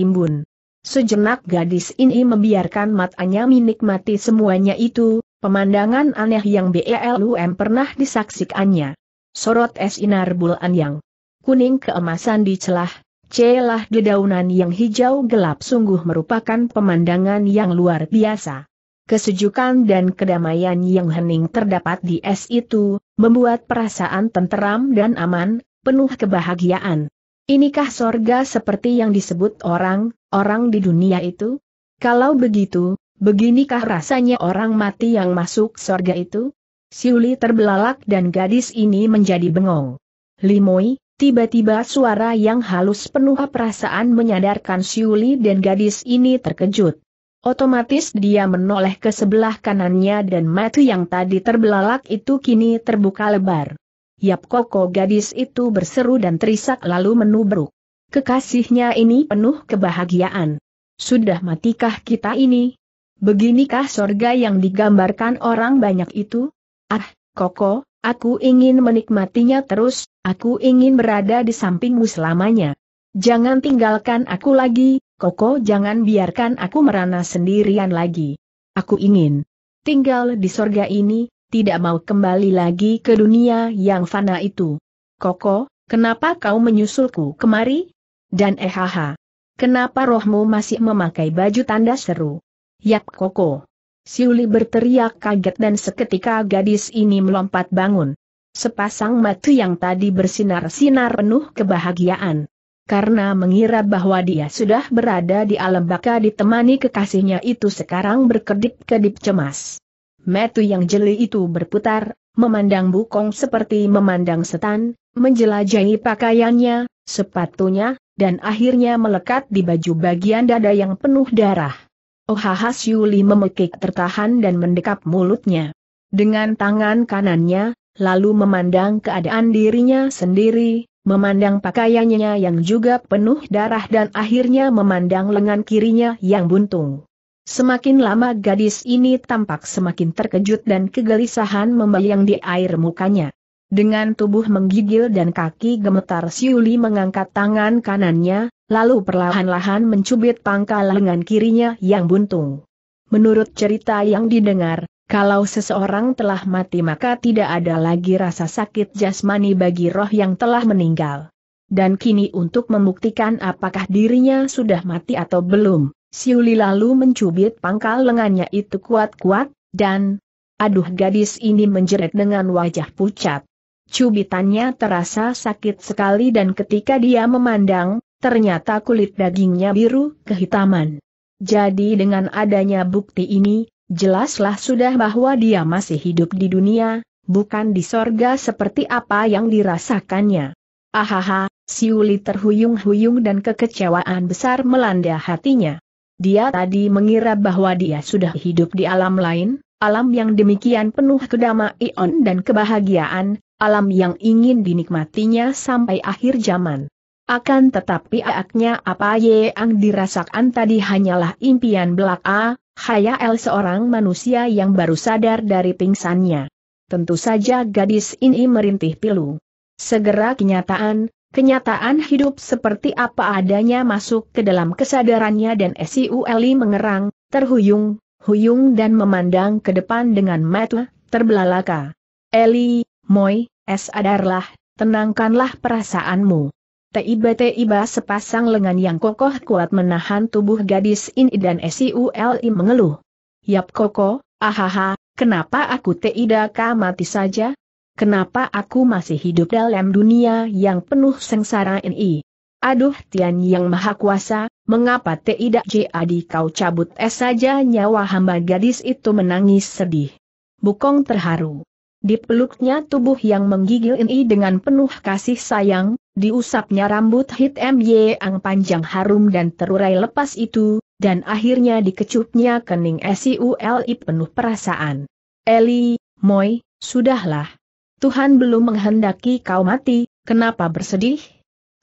Sejenak gadis ini membiarkan matanya menikmati semuanya itu, pemandangan aneh yang BLUM e pernah disaksikannya. Sorot sinar bulan yang kuning keemasan di celah, celah dedaunan yang hijau gelap sungguh merupakan pemandangan yang luar biasa. Kesejukan dan kedamaian yang hening terdapat di es itu, membuat perasaan tenteram dan aman, penuh kebahagiaan. Inikah sorga seperti yang disebut orang-orang di dunia itu? Kalau begitu, beginikah rasanya orang mati yang masuk sorga itu? Siuli terbelalak dan gadis ini menjadi bengong. Limoi, tiba-tiba suara yang halus penuh perasaan menyadarkan Siuli dan gadis ini terkejut. Otomatis dia menoleh ke sebelah kanannya dan mata yang tadi terbelalak itu kini terbuka lebar. Yap koko gadis itu berseru dan terisak lalu menubruk. Kekasihnya ini penuh kebahagiaan. Sudah matikah kita ini? Beginikah sorga yang digambarkan orang banyak itu? Ah, koko, aku ingin menikmatinya terus, aku ingin berada di sampingmu selamanya. Jangan tinggalkan aku lagi, Koko jangan biarkan aku merana sendirian lagi. Aku ingin tinggal di sorga ini, tidak mau kembali lagi ke dunia yang fana itu. Koko, kenapa kau menyusulku kemari? Dan ehaha. Kenapa rohmu masih memakai baju tanda seru? Yap Koko. Siuli berteriak kaget dan seketika gadis ini melompat bangun. Sepasang mata yang tadi bersinar-sinar penuh kebahagiaan, karena mengira bahwa dia sudah berada di alam baka ditemani kekasihnya itu sekarang berkedip-kedip cemas. Metu yang jeli itu berputar, memandang bukong seperti memandang setan, menjelajahi pakaiannya, sepatunya, dan akhirnya melekat di baju bagian dada yang penuh darah. Ohahas Yuli memekik tertahan dan mendekap mulutnya. Dengan tangan kanannya, lalu memandang keadaan dirinya sendiri, memandang pakaiannya yang juga penuh darah dan akhirnya memandang lengan kirinya yang buntung. Semakin lama gadis ini tampak semakin terkejut dan kegelisahan membayang di air mukanya. Dengan tubuh menggigil dan kaki gemetar Siuli mengangkat tangan kanannya, lalu perlahan-lahan mencubit pangkal lengan kirinya yang buntung. Menurut cerita yang didengar, kalau seseorang telah mati maka tidak ada lagi rasa sakit jasmani bagi roh yang telah meninggal. Dan kini untuk membuktikan apakah dirinya sudah mati atau belum, Siuli lalu mencubit pangkal lengannya itu kuat-kuat, dan... Aduh gadis ini menjerit dengan wajah pucat. Cubitannya terasa sakit sekali dan ketika dia memandang, ternyata kulit dagingnya biru kehitaman. Jadi dengan adanya bukti ini, jelaslah sudah bahwa dia masih hidup di dunia, bukan di sorga seperti apa yang dirasakannya. Ahaha, Siuli terhuyung-huyung dan kekecewaan besar melanda hatinya. Dia tadi mengira bahwa dia sudah hidup di alam lain, alam yang demikian penuh kedamaian dan kebahagiaan, alam yang ingin dinikmatinya sampai akhir zaman. Akan tetapi aknya apa ye yang dirasakan tadi hanyalah impian belaka, el seorang manusia yang baru sadar dari pingsannya. Tentu saja gadis ini merintih pilu. Segera kenyataan, kenyataan hidup seperti apa adanya masuk ke dalam kesadarannya dan Siuli mengerang, terhuyung, huyung dan memandang ke depan dengan mata terbelalaka. Eli, moy, es adarlah, tenangkanlah perasaanmu. Tiba-tiba sepasang lengan yang kokoh kuat menahan tubuh gadis ini dan Siuli mengeluh. Yap koko, ahaha, kenapa aku tidak mati saja? Kenapa aku masih hidup dalam dunia yang penuh sengsara ini? Aduh Tian Yang Maha Kuasa, mengapa tidak jadi kau cabut es saja nyawa hamba gadis itu menangis sedih. Bukong terharu. Dipeluknya tubuh yang menggigil ini dengan penuh kasih sayang, diusapnya rambut Hit M. ang panjang harum dan terurai lepas itu, dan akhirnya dikecupnya kening Siuli penuh perasaan. Eli, Moy, sudahlah. Tuhan belum menghendaki kau mati, kenapa bersedih?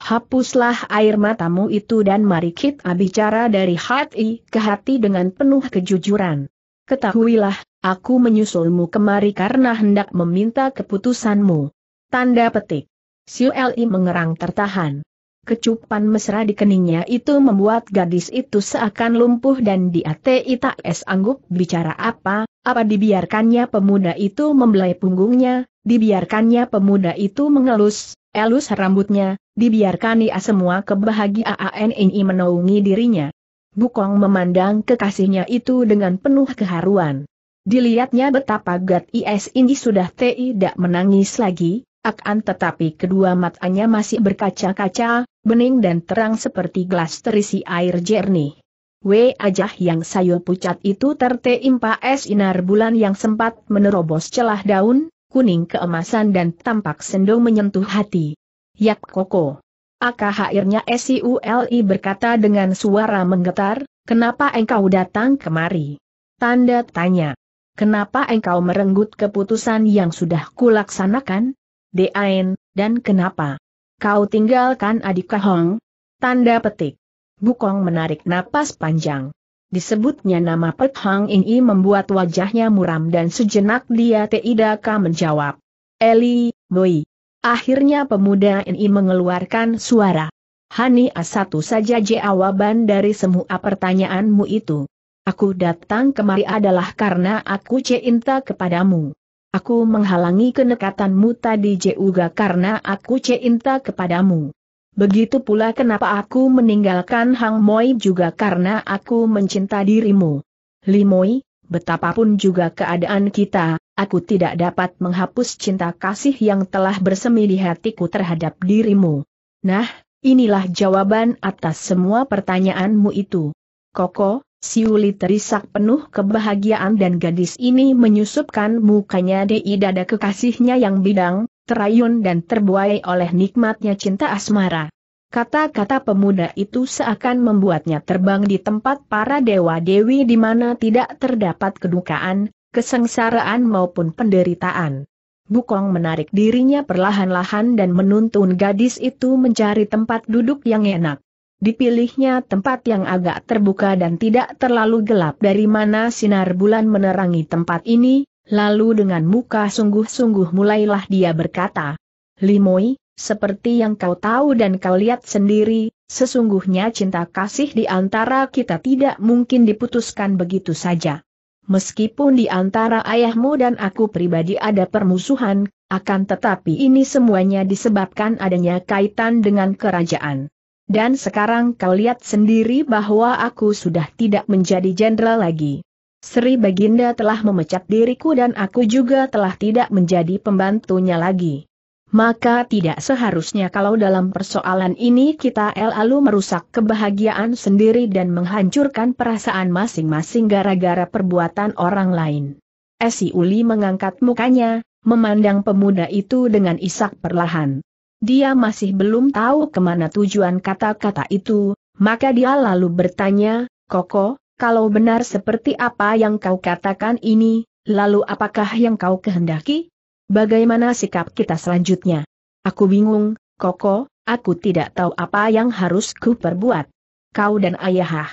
Hapuslah air matamu itu dan mari kita bicara dari hati ke hati dengan penuh kejujuran. Ketahuilah, Aku menyusulmu kemari karena hendak meminta keputusanmu. Tanda petik. Siu Li mengerang tertahan. Kecupan mesra di keningnya itu membuat gadis itu seakan lumpuh dan ATI tak es anggup bicara apa, apa dibiarkannya pemuda itu membelai punggungnya, dibiarkannya pemuda itu mengelus, elus rambutnya, dibiarkan ia semua kebahagiaan ini menaungi dirinya. Bukong memandang kekasihnya itu dengan penuh keharuan. Dilihatnya betapa gad Is ini sudah tidak menangis lagi, akan tetapi kedua matanya masih berkaca-kaca, bening dan terang seperti gelas terisi air jernih. Wajah yang sayu pucat itu tertimpa es inar bulan yang sempat menerobos celah daun, kuning keemasan dan tampak sendong menyentuh hati. Yap Koko. Akah akhirnya SIULI berkata dengan suara menggetar, kenapa engkau datang kemari? Tanda tanya. Kenapa engkau merenggut keputusan yang sudah kulaksanakan? Dain, dan kenapa? Kau tinggalkan adik Kahong? Tanda petik. Bukong menarik napas panjang. Disebutnya nama Pek Hang Ini membuat wajahnya muram dan sejenak dia tidak menjawab. Eli, Boy. Akhirnya pemuda ini mengeluarkan suara. Hani A satu saja jawaban dari semua pertanyaanmu itu. Aku datang kemari adalah karena aku cinta kepadamu. Aku menghalangi kenekatanmu tadi juga karena aku cinta kepadamu. Begitu pula kenapa aku meninggalkan Hang Moi juga karena aku mencinta dirimu. Limoi, betapapun juga keadaan kita, aku tidak dapat menghapus cinta kasih yang telah bersemi di hatiku terhadap dirimu. Nah, inilah jawaban atas semua pertanyaanmu itu. Koko, Siuli terisak penuh kebahagiaan dan gadis ini menyusupkan mukanya di dada kekasihnya yang bidang, terayun dan terbuai oleh nikmatnya cinta asmara. Kata-kata pemuda itu seakan membuatnya terbang di tempat para dewa-dewi di mana tidak terdapat kedukaan, kesengsaraan maupun penderitaan. Bukong menarik dirinya perlahan-lahan dan menuntun gadis itu mencari tempat duduk yang enak. Dipilihnya tempat yang agak terbuka dan tidak terlalu gelap dari mana sinar bulan menerangi tempat ini, lalu dengan muka sungguh-sungguh mulailah dia berkata, Limoi, seperti yang kau tahu dan kau lihat sendiri, sesungguhnya cinta kasih di antara kita tidak mungkin diputuskan begitu saja. Meskipun di antara ayahmu dan aku pribadi ada permusuhan, akan tetapi ini semuanya disebabkan adanya kaitan dengan kerajaan. Dan sekarang kau lihat sendiri bahwa aku sudah tidak menjadi jenderal lagi. Sri Baginda telah memecat diriku dan aku juga telah tidak menjadi pembantunya lagi. Maka tidak seharusnya kalau dalam persoalan ini kita lalu merusak kebahagiaan sendiri dan menghancurkan perasaan masing-masing gara-gara perbuatan orang lain. Esi Uli mengangkat mukanya, memandang pemuda itu dengan isak perlahan. Dia masih belum tahu kemana tujuan kata-kata itu, maka dia lalu bertanya, Koko, kalau benar seperti apa yang kau katakan ini, lalu apakah yang kau kehendaki? Bagaimana sikap kita selanjutnya? Aku bingung, Koko, aku tidak tahu apa yang harus ku perbuat. Kau dan ayahah.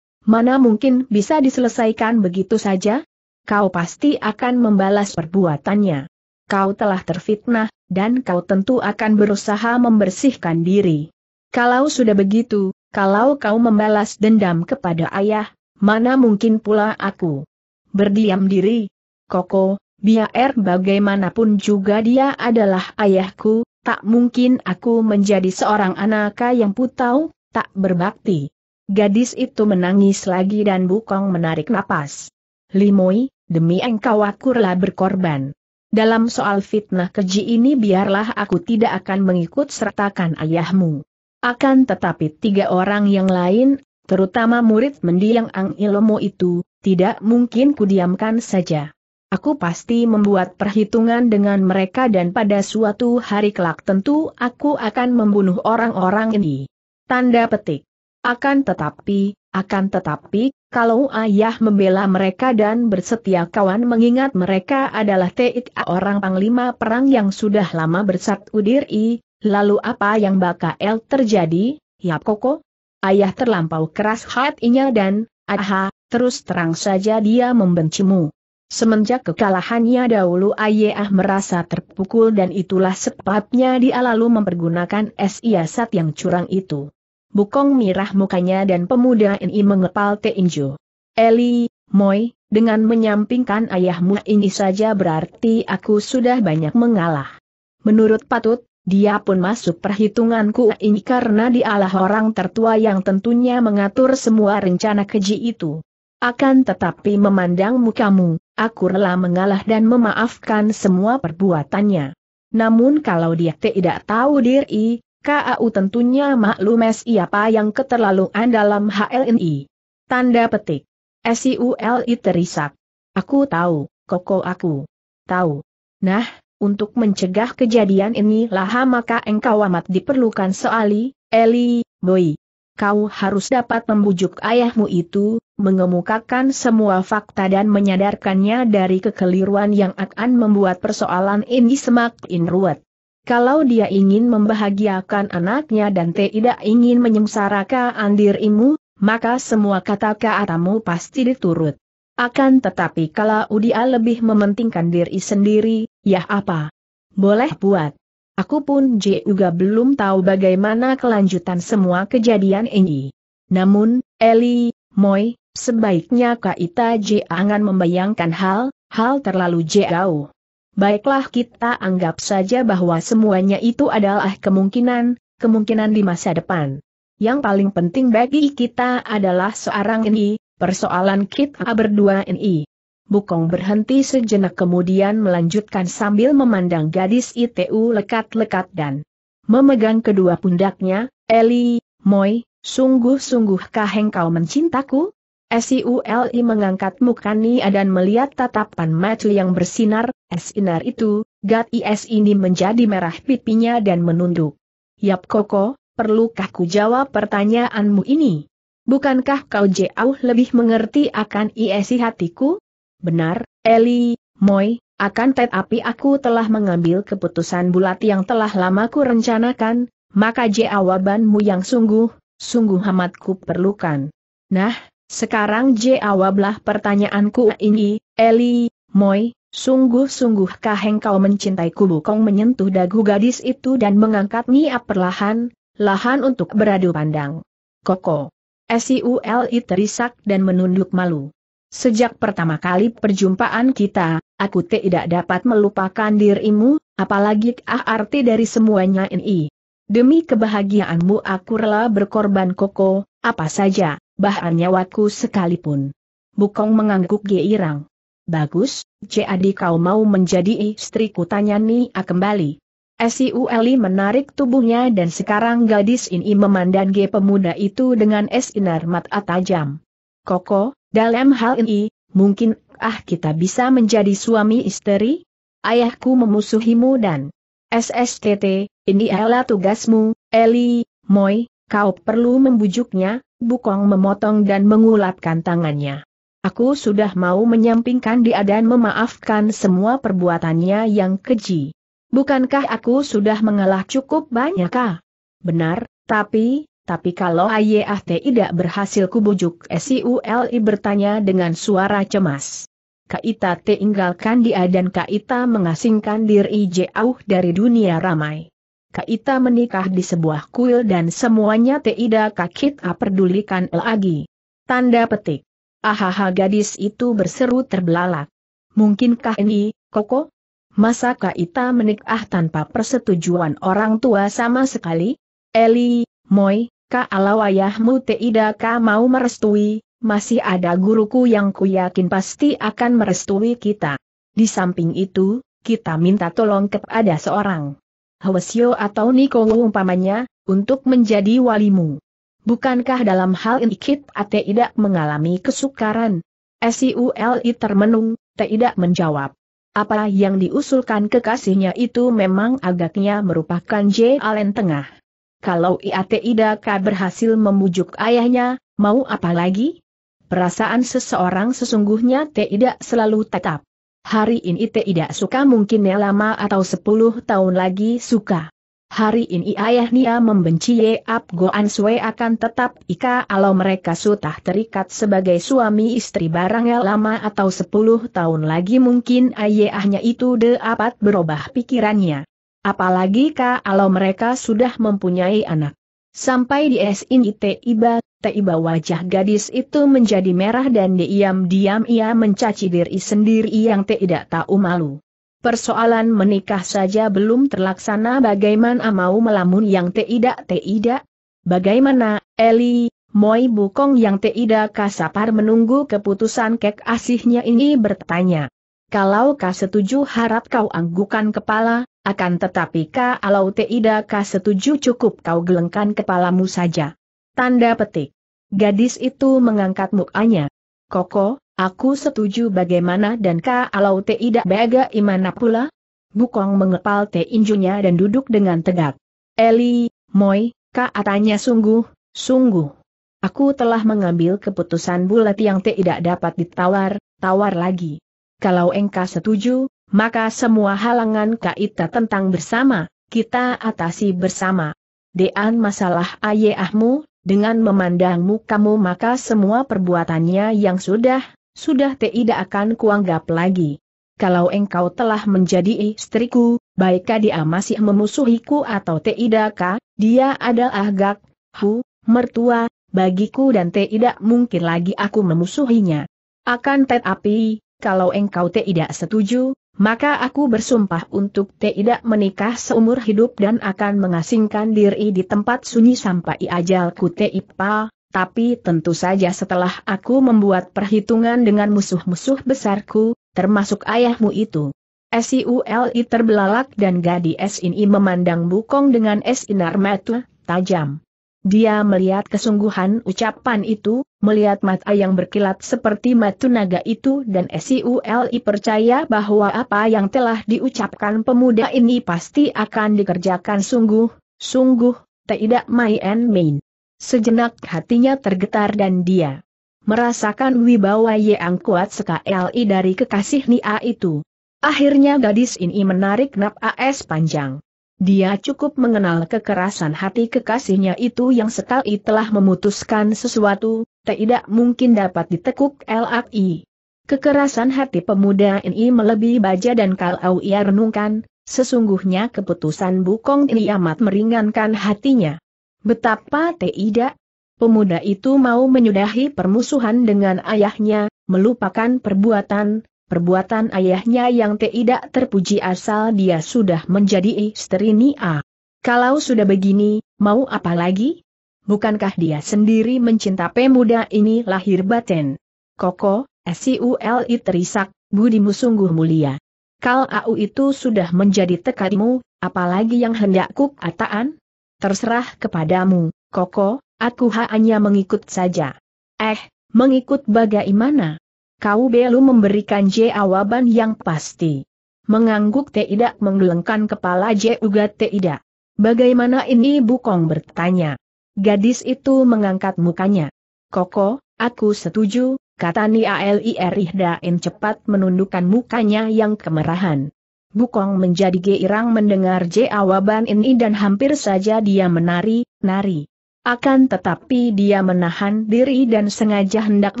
Mana mungkin bisa diselesaikan begitu saja? Kau pasti akan membalas perbuatannya kau telah terfitnah, dan kau tentu akan berusaha membersihkan diri. Kalau sudah begitu, kalau kau membalas dendam kepada ayah, mana mungkin pula aku berdiam diri? Koko, biar bagaimanapun juga dia adalah ayahku, tak mungkin aku menjadi seorang anaka yang putau, tak berbakti. Gadis itu menangis lagi dan Bukong menarik napas. Limoi, demi engkau akulah berkorban. Dalam soal fitnah keji ini biarlah aku tidak akan mengikut sertakan ayahmu. Akan tetapi tiga orang yang lain, terutama murid mendiang Ang Ilmu itu, tidak mungkin kudiamkan saja. Aku pasti membuat perhitungan dengan mereka dan pada suatu hari kelak tentu aku akan membunuh orang-orang ini. Tanda petik. Akan tetapi, akan tetapi, kalau ayah membela mereka dan bersetia kawan mengingat mereka adalah TIA orang panglima perang yang sudah lama bersat udiri. lalu apa yang bakal terjadi, Yap Koko? Ayah terlampau keras hatinya dan, aha, terus terang saja dia membencimu. Semenjak kekalahannya dahulu Ayah merasa terpukul dan itulah sebabnya dia lalu mempergunakan siasat yang curang itu. Bukong mirah mukanya dan pemuda ini mengepal teinju. Eli, Moi, dengan menyampingkan ayahmu ini saja berarti aku sudah banyak mengalah. Menurut patut, dia pun masuk perhitunganku ini karena dialah orang tertua yang tentunya mengatur semua rencana keji itu. Akan tetapi memandang mukamu, aku rela mengalah dan memaafkan semua perbuatannya. Namun kalau dia tidak tahu diri, KAU tentunya maklum siapa yang keterlaluan dalam HLNI. Tanda petik. SIULI terisak. Aku tahu, koko aku. Tahu. Nah, untuk mencegah kejadian ini lah maka engkau amat diperlukan soali, Eli, Boy. Kau harus dapat membujuk ayahmu itu, mengemukakan semua fakta dan menyadarkannya dari kekeliruan yang akan membuat persoalan ini semakin ruwet. Kalau dia ingin membahagiakan anaknya dan tidak ingin menyengsarakan dirimu, maka semua kata-katamu pasti diturut. Akan tetapi kalau dia lebih mementingkan diri sendiri, ya apa? Boleh buat. Aku pun juga belum tahu bagaimana kelanjutan semua kejadian ini. Namun, Eli, Moy, sebaiknya kita jangan membayangkan hal, hal terlalu jauh baiklah kita anggap saja bahwa semuanya itu adalah kemungkinan, kemungkinan di masa depan. Yang paling penting bagi kita adalah seorang ini, persoalan kita berdua ini. Bukong berhenti sejenak kemudian melanjutkan sambil memandang gadis itu lekat-lekat dan memegang kedua pundaknya, Eli, Moi, sungguh sungguhkah engkau mencintaku? Siuli mengangkat mukanya dan melihat tatapan mata yang bersinar, sinar itu, Gat Is ini menjadi merah pipinya dan menunduk. Yap Koko, perlukah ku jawab pertanyaanmu ini? Bukankah kau jauh lebih mengerti akan Isi hatiku? Benar, Eli, Moy, akan tetapi aku telah mengambil keputusan bulat yang telah lama ku rencanakan, maka jawabanmu yang sungguh, sungguh amat ku perlukan. Nah, sekarang jawablah pertanyaanku ini, Eli, Moi, sungguh-sungguh kah engkau mencintai Bukong menyentuh dagu gadis itu dan mengangkat niat perlahan, lahan untuk beradu pandang. Koko. Siuli terisak dan menunduk malu. Sejak pertama kali perjumpaan kita, aku tidak dapat melupakan dirimu, apalagi ah arti dari semuanya ini. Demi kebahagiaanmu aku rela berkorban koko, apa saja bahkan nyawaku sekalipun. Bukong mengangguk geirang. Bagus, jadi kau mau menjadi istriku tanya Nia kembali. Siuli menarik tubuhnya dan sekarang gadis ini memandang G pemuda itu dengan sinar mata tajam. Koko, dalam hal ini, mungkin ah kita bisa menjadi suami istri? Ayahku memusuhimu dan SSTT, ini adalah tugasmu, Eli, Moi, kau perlu membujuknya, Bukong memotong dan mengulatkan tangannya. Aku sudah mau menyampingkan dia dan memaafkan semua perbuatannya yang keji. Bukankah aku sudah mengalah cukup banyak kah? Benar, tapi, tapi kalau Ayah tidak berhasil kubujuk SULI bertanya dengan suara cemas. Kaita tinggalkan dia dan Kaita mengasingkan diri jauh dari dunia ramai. Kaita menikah di sebuah kuil dan semuanya tidak kakit aperdulikan lagi. Tanda petik. Ahaha gadis itu berseru terbelalak. Mungkinkah ini, Koko? Masa Kaita menikah tanpa persetujuan orang tua sama sekali? Eli, Moi, kalau ayahmu tidak mau merestui, masih ada guruku yang ku yakin pasti akan merestui kita. Di samping itu, kita minta tolong kepada seorang Hwasyo atau Niko umpamanya, untuk menjadi walimu. Bukankah dalam hal ini Kit tidak mengalami kesukaran? Siuli termenung, tidak menjawab. Apa yang diusulkan kekasihnya itu memang agaknya merupakan J. Allen Tengah. Kalau Iate Idaka berhasil membujuk ayahnya, mau apa lagi? Perasaan seseorang sesungguhnya tidak selalu tetap. Hari ini tidak suka mungkin ya lama atau sepuluh tahun lagi suka. Hari ini ayah Nia membenci Yeap Goan Sue akan tetap Ika kalau mereka sudah terikat sebagai suami istri barangnya lama atau sepuluh tahun lagi mungkin ayahnya itu dapat berubah pikirannya. Apalagi kalau mereka sudah mempunyai anak. Sampai di sini iba Tiba wajah gadis itu menjadi merah dan diam-diam ia mencaci diri sendiri yang tidak tahu malu. Persoalan menikah saja belum terlaksana bagaimana mau melamun yang tidak-tidak? Bagaimana, Eli, Moi Bukong yang tidak kasapar menunggu keputusan kek asihnya ini bertanya. Kalau kau setuju harap kau anggukan kepala, akan tetapi kalau tidak kau setuju cukup kau gelengkan kepalamu saja. Tanda petik. Gadis itu mengangkat mukanya. Koko, aku setuju bagaimana dan kalau tidak bagaimana pula? Bukong mengepal te injunya dan duduk dengan tegak. Eli, Moi, katanya sungguh, sungguh. Aku telah mengambil keputusan bulat yang tidak dapat ditawar, tawar lagi. Kalau engkau setuju, maka semua halangan kaita tentang bersama, kita atasi bersama. Dean masalah ayahmu, dengan memandangmu kamu maka semua perbuatannya yang sudah, sudah tidak akan kuanggap lagi. Kalau engkau telah menjadi istriku, baikkah dia masih memusuhiku atau tidak dia adalah gak, hu, mertua, bagiku dan tidak mungkin lagi aku memusuhinya. Akan tetapi, kalau engkau tidak setuju, maka aku bersumpah untuk tidak menikah seumur hidup dan akan mengasingkan diri di tempat sunyi sampai ajalku tipa, tapi tentu saja setelah aku membuat perhitungan dengan musuh-musuh besarku, termasuk ayahmu itu. Siuli terbelalak dan gadis ini memandang Bukong dengan sinar mata tajam. Dia melihat kesungguhan ucapan itu, melihat mata yang berkilat seperti mata naga itu dan SULI percaya bahwa apa yang telah diucapkan pemuda ini pasti akan dikerjakan sungguh, sungguh, tidak main-main. Sejenak hatinya tergetar dan dia merasakan wibawa yang kuat sekali dari kekasih Nia itu. Akhirnya gadis ini menarik napas panjang. Dia cukup mengenal kekerasan hati kekasihnya itu yang sekali telah memutuskan sesuatu, tidak mungkin dapat ditekuk LAI. Kekerasan hati pemuda ini melebihi baja dan kalau ia renungkan, sesungguhnya keputusan Bukong ini amat meringankan hatinya. Betapa tidak, pemuda itu mau menyudahi permusuhan dengan ayahnya, melupakan perbuatan, perbuatan ayahnya yang tidak terpuji asal dia sudah menjadi istri Nia. Kalau sudah begini, mau apa lagi? Bukankah dia sendiri mencinta pemuda ini lahir batin? Koko, SULI terisak, budimu sungguh mulia. Kalau AU itu sudah menjadi tekadmu, apalagi yang hendak kataan? Terserah kepadamu, Koko, aku hanya mengikut saja. Eh, mengikut bagaimana? Kau belum memberikan jawaban yang pasti. Mengangguk tidak menggelengkan kepala J juga tidak. Bagaimana ini Bukong bertanya. Gadis itu mengangkat mukanya. Koko, aku setuju, kata Nia Lirihdain cepat menundukkan mukanya yang kemerahan. Bukong menjadi geirang mendengar jawaban ini dan hampir saja dia menari, nari. Akan tetapi dia menahan diri dan sengaja hendak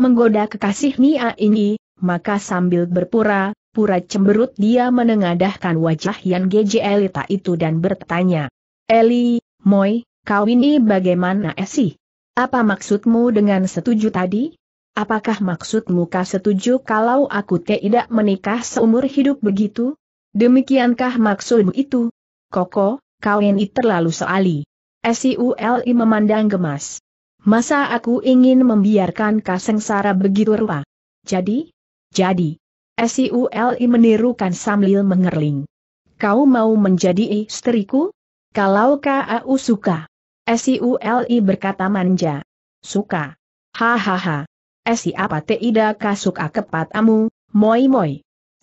menggoda kekasih Nia ini, maka sambil berpura, pura cemberut dia menengadahkan wajah Yan Geji Elita itu dan bertanya. Eli, Moi, kau ini bagaimana esi? Apa maksudmu dengan setuju tadi? Apakah maksudmu kah setuju kalau aku tidak menikah seumur hidup begitu? Demikiankah maksudmu itu? Koko, kau ini terlalu soali. SIULI memandang gemas. Masa aku ingin membiarkan kasengsara begitu rupa? Jadi? Jadi. SIULI menirukan sambil mengerling. Kau mau menjadi istriku? Kalau kau suka. SIULI berkata manja. Suka. Hahaha. Esi apa tidak kau suka kepatamu, moi moi.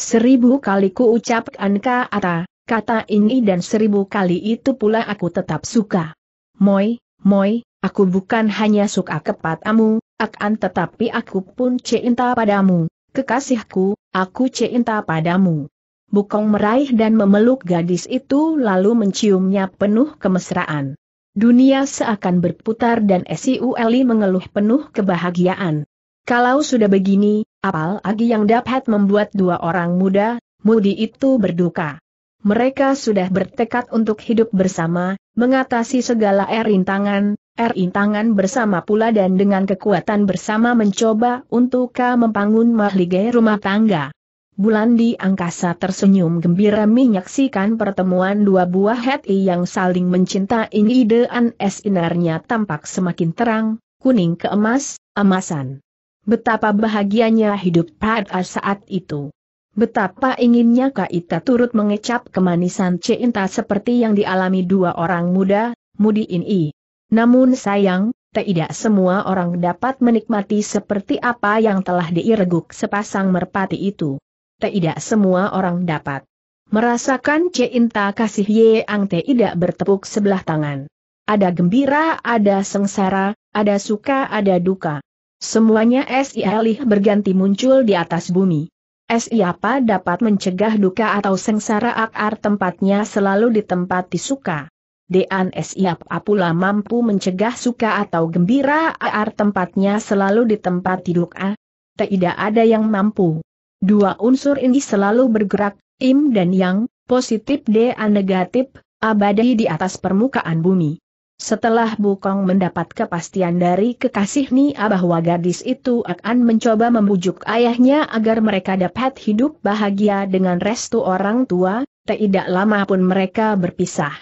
Seribu kali ku ucapkan kata, kata ini dan seribu kali itu pula aku tetap suka. Moi, Moi, aku bukan hanya suka kepadamu, akan tetapi aku pun cinta padamu, kekasihku, aku cinta padamu. Bukong meraih dan memeluk gadis itu lalu menciumnya penuh kemesraan. Dunia seakan berputar dan Siuli mengeluh penuh kebahagiaan. Kalau sudah begini, apal lagi yang dapat membuat dua orang muda, mudi itu berduka. Mereka sudah bertekad untuk hidup bersama, mengatasi segala rintangan, rintangan bersama pula dan dengan kekuatan bersama mencoba untuk membangun mahligai rumah tangga. Bulan di angkasa tersenyum gembira menyaksikan pertemuan dua buah hati yang saling mencinta. mencintai idean esinarnya tampak semakin terang, kuning keemas, emasan. Betapa bahagianya hidup pada saat itu. Betapa inginnya Kak Ita turut mengecap kemanisan cinta seperti yang dialami dua orang muda, Mudi ini. Namun sayang, tidak semua orang dapat menikmati seperti apa yang telah diireguk sepasang merpati itu. Tidak semua orang dapat merasakan cinta kasih ye. Ang tidak bertepuk sebelah tangan. Ada gembira, ada sengsara, ada suka, ada duka. Semuanya silih berganti muncul di atas bumi siapa dapat mencegah duka atau sengsara akar tempatnya selalu di tempat disuka. Dean siap pula mampu mencegah suka atau gembira akar tempatnya selalu di tempat Tidak ada yang mampu. Dua unsur ini selalu bergerak, im dan yang, positif dan negatif, abadi di atas permukaan bumi. Setelah Bukong mendapat kepastian dari kekasih Nia bahwa gadis itu akan mencoba membujuk ayahnya agar mereka dapat hidup bahagia dengan restu orang tua, tidak lama pun mereka berpisah.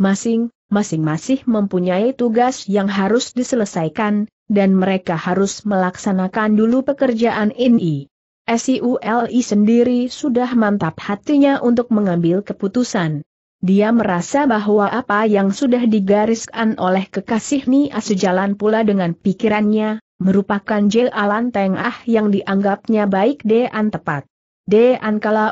Masing, masing masih mempunyai tugas yang harus diselesaikan, dan mereka harus melaksanakan dulu pekerjaan ini. SIULI sendiri sudah mantap hatinya untuk mengambil keputusan. Dia merasa bahwa apa yang sudah digariskan oleh kekasih Nia sejalan pula dengan pikirannya, merupakan jalan tengah yang dianggapnya baik dan tepat. Dean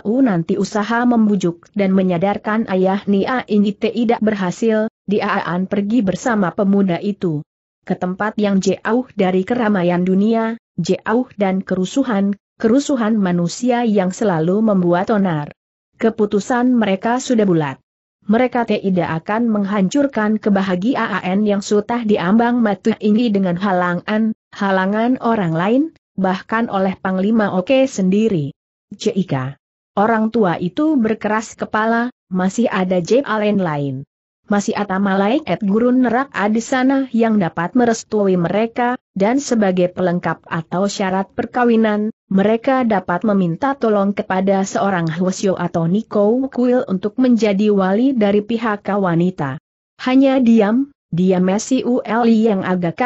u nanti usaha membujuk dan menyadarkan ayah Nia ini tidak berhasil, Diaan pergi bersama pemuda itu. Ke tempat yang jauh dari keramaian dunia, jauh dan kerusuhan, kerusuhan manusia yang selalu membuat onar. Keputusan mereka sudah bulat mereka tidak akan menghancurkan kebahagiaan yang sutah diambang matu ini dengan halangan, halangan orang lain, bahkan oleh Panglima Oke sendiri. Jika orang tua itu berkeras kepala, masih ada Jep Allen lain. Masih Atamalai et gurun nerak di sana yang dapat merestui mereka, dan sebagai pelengkap atau syarat perkawinan, mereka dapat meminta tolong kepada seorang Hwasyo atau Niko Kuil untuk menjadi wali dari pihak wanita. Hanya diam, dia Messi Uli yang agak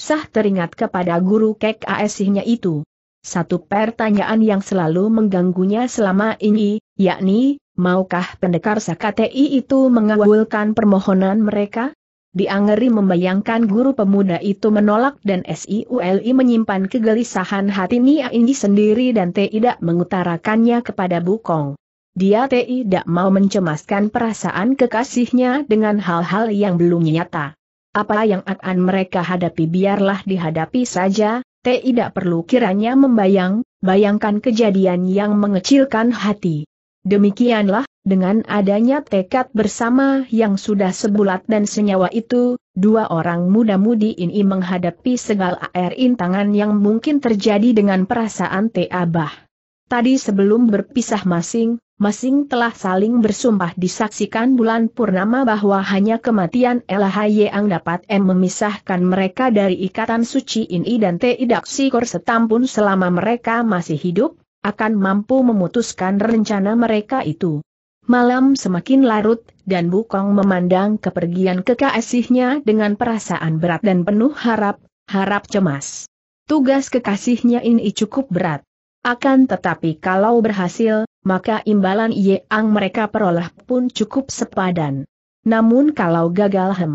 sah teringat kepada guru kek asihnya itu. Satu pertanyaan yang selalu mengganggunya selama ini, yakni, maukah pendekar Sakatei itu mengawulkan permohonan mereka? Diangeri membayangkan guru pemuda itu menolak dan SIULI menyimpan kegelisahan hati Nia ini sendiri dan tidak mengutarakannya kepada Bukong. Dia tidak mau mencemaskan perasaan kekasihnya dengan hal-hal yang belum nyata. Apa yang akan mereka hadapi biarlah dihadapi saja, tidak perlu kiranya membayang, bayangkan kejadian yang mengecilkan hati. Demikianlah dengan adanya tekad bersama yang sudah sebulat dan senyawa itu, dua orang muda-mudi ini menghadapi segala air intangan yang mungkin terjadi dengan perasaan Teabah. Tadi sebelum berpisah masing, masing telah saling bersumpah disaksikan bulan purnama bahwa hanya kematian LHY yang dapat M memisahkan mereka dari ikatan suci ini dan tidak sikor setampun selama mereka masih hidup, akan mampu memutuskan rencana mereka itu. Malam semakin larut, dan Bukong memandang kepergian kekasihnya dengan perasaan berat dan penuh harap, harap cemas. Tugas kekasihnya ini cukup berat. Akan tetapi kalau berhasil, maka imbalan yang mereka peroleh pun cukup sepadan. Namun kalau gagal hem,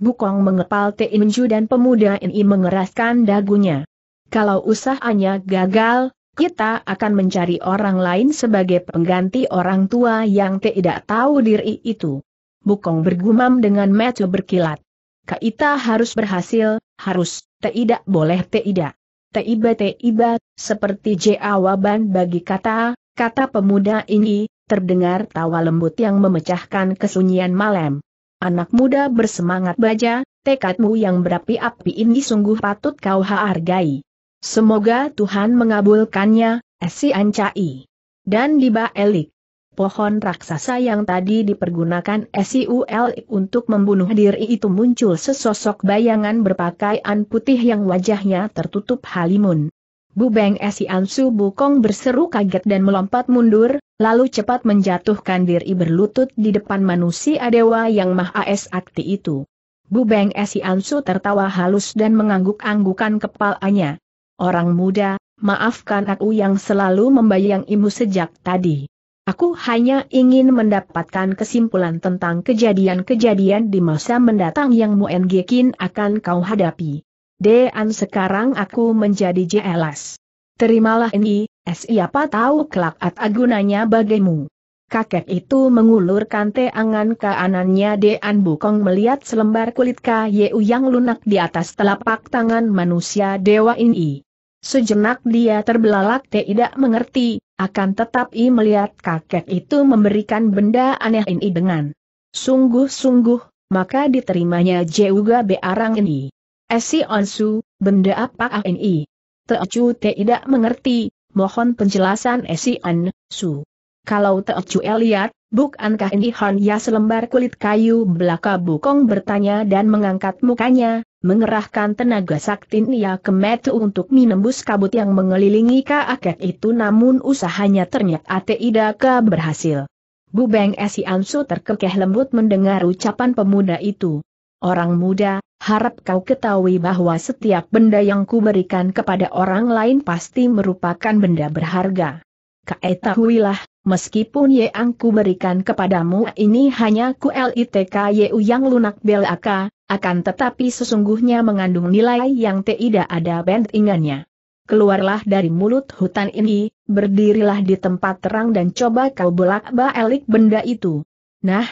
Bukong mengepal Tei Menju dan pemuda ini mengeraskan dagunya. Kalau usahanya gagal, kita akan mencari orang lain sebagai pengganti orang tua yang tidak tahu diri itu. Bukong bergumam dengan mata berkilat. Kita harus berhasil, harus, tidak boleh tidak. Tiba-tiba, seperti jawaban bagi kata, kata pemuda ini, terdengar tawa lembut yang memecahkan kesunyian malam. Anak muda bersemangat baja, tekadmu yang berapi-api ini sungguh patut kau hargai. Semoga Tuhan mengabulkannya, Esi Ancai. Dan di Baelik, pohon raksasa yang tadi dipergunakan SIUL untuk membunuh diri itu muncul sesosok bayangan berpakaian putih yang wajahnya tertutup halimun. Bubeng Esi Ansu Bukong berseru kaget dan melompat mundur, lalu cepat menjatuhkan diri berlutut di depan manusia dewa yang maha es itu. Bubeng Esi Ansu tertawa halus dan mengangguk-anggukan kepalanya. Orang muda, maafkan aku yang selalu membayangimu sejak tadi. Aku hanya ingin mendapatkan kesimpulan tentang kejadian-kejadian di masa mendatang yang muengekin akan kau hadapi. Dean sekarang aku menjadi jelas. Terimalah ini, siapa tahu kelak agunanya bagimu. Kakek itu mengulurkan teangan ke anannya Dean Bukong melihat selembar kulit kayu yang lunak di atas telapak tangan manusia dewa ini. Sejenak dia terbelalak tidak mengerti, akan tetapi melihat kakek itu memberikan benda aneh ini dengan sungguh-sungguh, maka diterimanya juga bearang ini. Esi onsu, benda apa ah ini? Teocu tidak mengerti, mohon penjelasan Esi onsu. Kalau Teocu lihat, bukankah ini hanya selembar kulit kayu belaka bukong bertanya dan mengangkat mukanya, mengerahkan tenaga sakti Nia Kemetu untuk menembus kabut yang mengelilingi kakek itu namun usahanya ternyata tidak berhasil. Bu Bubeng Ansu terkekeh lembut mendengar ucapan pemuda itu. Orang muda, harap kau ketahui bahwa setiap benda yang kuberikan kepada orang lain pasti merupakan benda berharga. Kau tahuilah meskipun yang ku berikan kepadamu ini hanya ku LITKYU yang lunak belaka, akan tetapi sesungguhnya mengandung nilai yang tidak ada bandingannya. Keluarlah dari mulut hutan ini, berdirilah di tempat terang dan coba kau belak balik benda itu. Nah,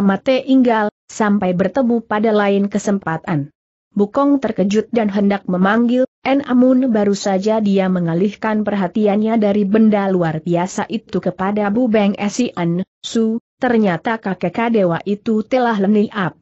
mate inggal, sampai bertemu pada lain kesempatan. Bukong terkejut dan hendak memanggil, Namun baru saja dia mengalihkan perhatiannya dari benda luar biasa itu kepada Bu Beng Esian, Su, ternyata kakek dewa itu telah leniap.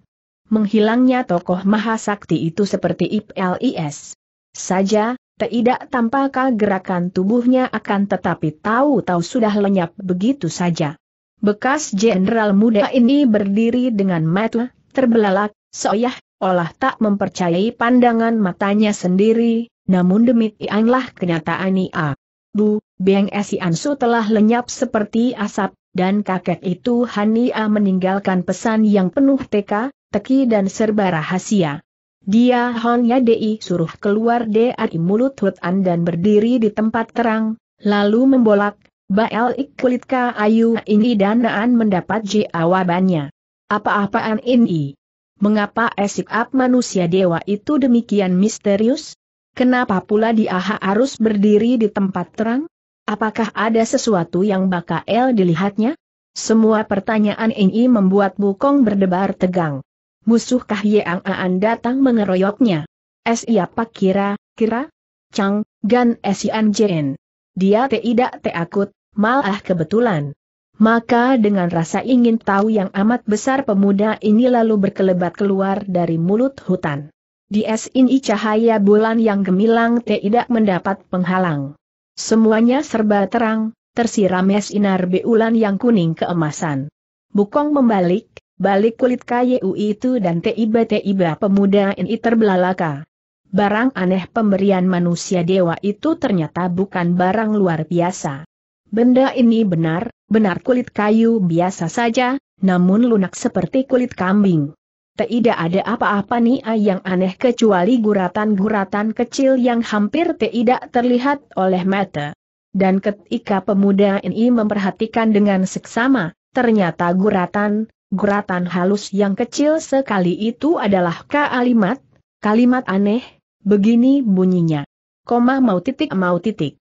Menghilangnya tokoh mahasakti itu seperti IPLIS. Saja, tidak tampakkah gerakan tubuhnya akan tetapi tahu-tahu sudah lenyap begitu saja. Bekas jenderal muda ini berdiri dengan mata terbelalak, soyah olah tak mempercayai pandangan matanya sendiri, namun demikianlah kenyataan Ia. Bu, Beng Ansu telah lenyap seperti asap, dan kakek itu Hania meninggalkan pesan yang penuh teka, teki dan serba rahasia. Dia hanya Dei suruh keluar dari mulut hutan dan berdiri di tempat terang, lalu membolak, Bael kulitka Ayu ini dan Naan mendapat jawabannya. Apa-apaan ini? Mengapa esikap manusia dewa itu demikian misterius? Kenapa pula dia harus berdiri di tempat terang? Apakah ada sesuatu yang bakal dilihatnya? Semua pertanyaan ini membuat Bukong berdebar tegang. Musuhkah Yang Aan datang mengeroyoknya? Siapa kira, kira? Chang, Gan Esian Jen. Dia tidak takut, malah kebetulan. Maka dengan rasa ingin tahu yang amat besar pemuda ini lalu berkelebat keluar dari mulut hutan. Di es ini cahaya bulan yang gemilang tidak mendapat penghalang. Semuanya serba terang, tersiram es inar beulan yang kuning keemasan. Bukong membalik, balik kulit kayu itu dan tiba-tiba pemuda ini terbelalaka. Barang aneh pemberian manusia dewa itu ternyata bukan barang luar biasa. Benda ini benar, Benar kulit kayu biasa saja, namun lunak seperti kulit kambing. Tidak ada apa-apa nih ah, yang aneh kecuali guratan-guratan kecil yang hampir tidak terlihat oleh mata. Dan ketika pemuda ini memperhatikan dengan seksama, ternyata guratan, guratan halus yang kecil sekali itu adalah kalimat, kalimat aneh, begini bunyinya. Koma mau titik mau titik.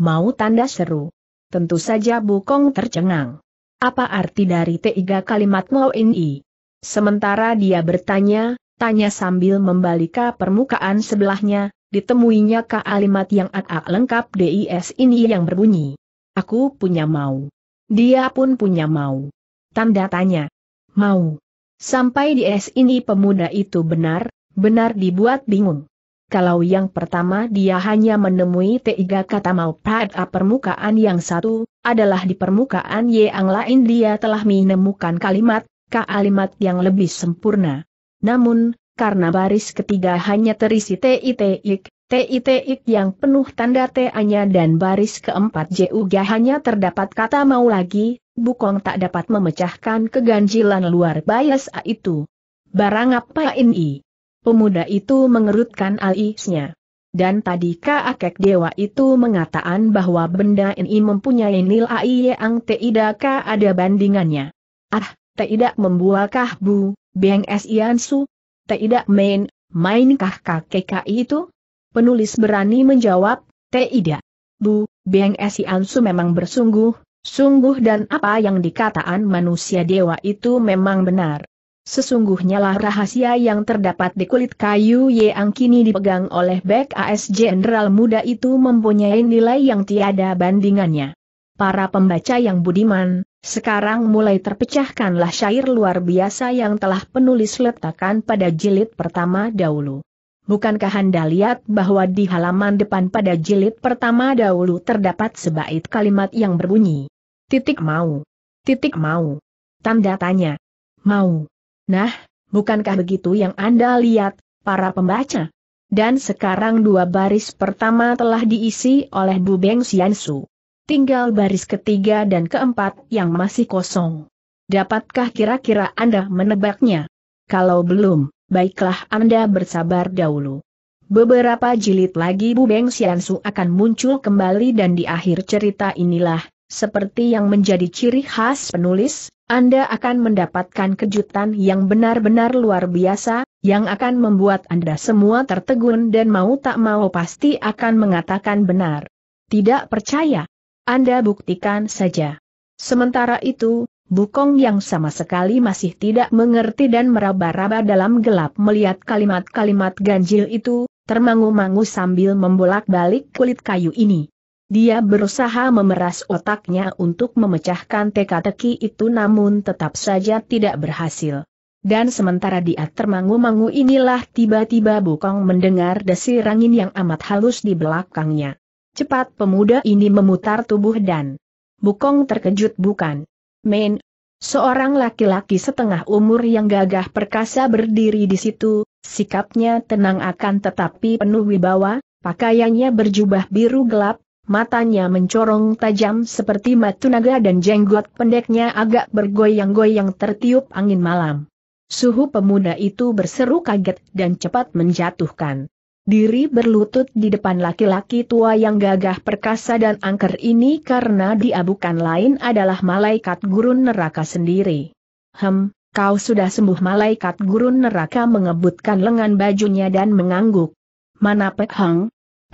Mau tanda seru. Tentu saja Bukong tercengang. Apa arti dari tiga kalimat mau ini? Sementara dia bertanya, tanya sambil membalika permukaan sebelahnya, ditemuinya alimat yang agak lengkap DIS ini yang berbunyi. Aku punya mau. Dia pun punya mau. Tanda tanya. Mau. Sampai di es ini pemuda itu benar, benar dibuat bingung. Kalau yang pertama dia hanya menemui tiga kata mau pada permukaan yang satu, adalah di permukaan yang lain dia telah menemukan kalimat, kalimat yang lebih sempurna. Namun, karena baris ketiga hanya terisi titik, titik yang penuh tanda ta-nya dan baris keempat juga hanya terdapat kata mau lagi, Bukong tak dapat memecahkan keganjilan luar biasa itu. Barang apa ini? Pemuda itu mengerutkan alisnya. Dan tadi akek dewa itu mengatakan bahwa benda ini mempunyai nilai yang tidak ada bandingannya. Ah, tidak membuahkah bu, beng es iansu? Tidak main, mainkah kakek itu? Penulis berani menjawab, tidak. Bu, beng es iansu memang bersungguh, sungguh dan apa yang dikatakan manusia dewa itu memang benar. Sesungguhnya lah rahasia yang terdapat di kulit kayu yang kini dipegang oleh Bek AS Jenderal muda itu mempunyai nilai yang tiada bandingannya. Para pembaca yang budiman, sekarang mulai terpecahkanlah syair luar biasa yang telah penulis letakkan pada jilid pertama dahulu. Bukankah Anda lihat bahwa di halaman depan pada jilid pertama dahulu terdapat sebaik kalimat yang berbunyi. Titik mau. Titik mau. Tanda tanya. Mau. Nah, bukankah begitu yang Anda lihat, para pembaca? Dan sekarang dua baris pertama telah diisi oleh Bu Beng Xiansu. Tinggal baris ketiga dan keempat yang masih kosong. Dapatkah kira-kira Anda menebaknya? Kalau belum, baiklah Anda bersabar dahulu. Beberapa jilid lagi Bu Beng Xiansu akan muncul kembali dan di akhir cerita inilah, seperti yang menjadi ciri khas penulis, anda akan mendapatkan kejutan yang benar-benar luar biasa, yang akan membuat Anda semua tertegun dan mau tak mau pasti akan mengatakan benar. Tidak percaya? Anda buktikan saja. Sementara itu, Bukong yang sama sekali masih tidak mengerti dan meraba-raba dalam gelap melihat kalimat-kalimat ganjil itu, termangu-mangu sambil membolak-balik kulit kayu ini. Dia berusaha memeras otaknya untuk memecahkan teka-teki itu namun tetap saja tidak berhasil. Dan sementara dia termangu-mangu inilah tiba-tiba Bukong mendengar desir angin yang amat halus di belakangnya. Cepat pemuda ini memutar tubuh dan Bukong terkejut bukan. Men, seorang laki-laki setengah umur yang gagah perkasa berdiri di situ, sikapnya tenang akan tetapi penuh wibawa, pakaiannya berjubah biru gelap, Matanya mencorong tajam seperti matu naga dan jenggot pendeknya agak bergoyang-goyang tertiup angin malam. Suhu pemuda itu berseru kaget dan cepat menjatuhkan. Diri berlutut di depan laki-laki tua yang gagah perkasa dan angker ini karena diabukan lain adalah malaikat gurun neraka sendiri. Hem, kau sudah sembuh malaikat gurun neraka mengebutkan lengan bajunya dan mengangguk. Mana Pek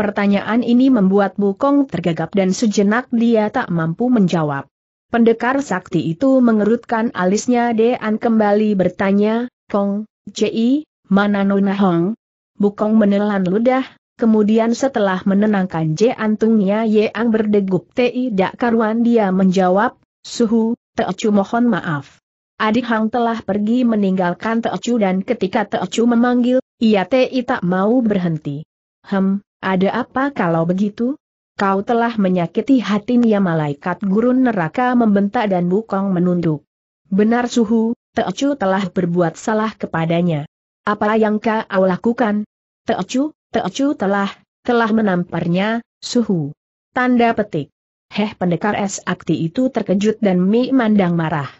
Pertanyaan ini membuat Bukong tergagap dan sejenak dia tak mampu menjawab. Pendekar sakti itu mengerutkan alisnya dan kembali bertanya, Kong, Ji, mana Nona Hong? Bukong menelan ludah, kemudian setelah menenangkan J antungnya Yeang berdegup Ti dak karuan dia menjawab, Suhu, Teocu mohon maaf. Adik Hang telah pergi meninggalkan Teocu dan ketika Teocu memanggil, ia Ti tak mau berhenti. Hem, ada apa kalau begitu? Kau telah menyakiti hati Nia ya Malaikat Gurun Neraka membentak dan Bukong menunduk. Benar suhu, Teocu telah berbuat salah kepadanya. Apa yang kau lakukan? Teocu, Teocu telah, telah menamparnya, suhu. Tanda petik. Heh pendekar es akti itu terkejut dan mi mandang marah.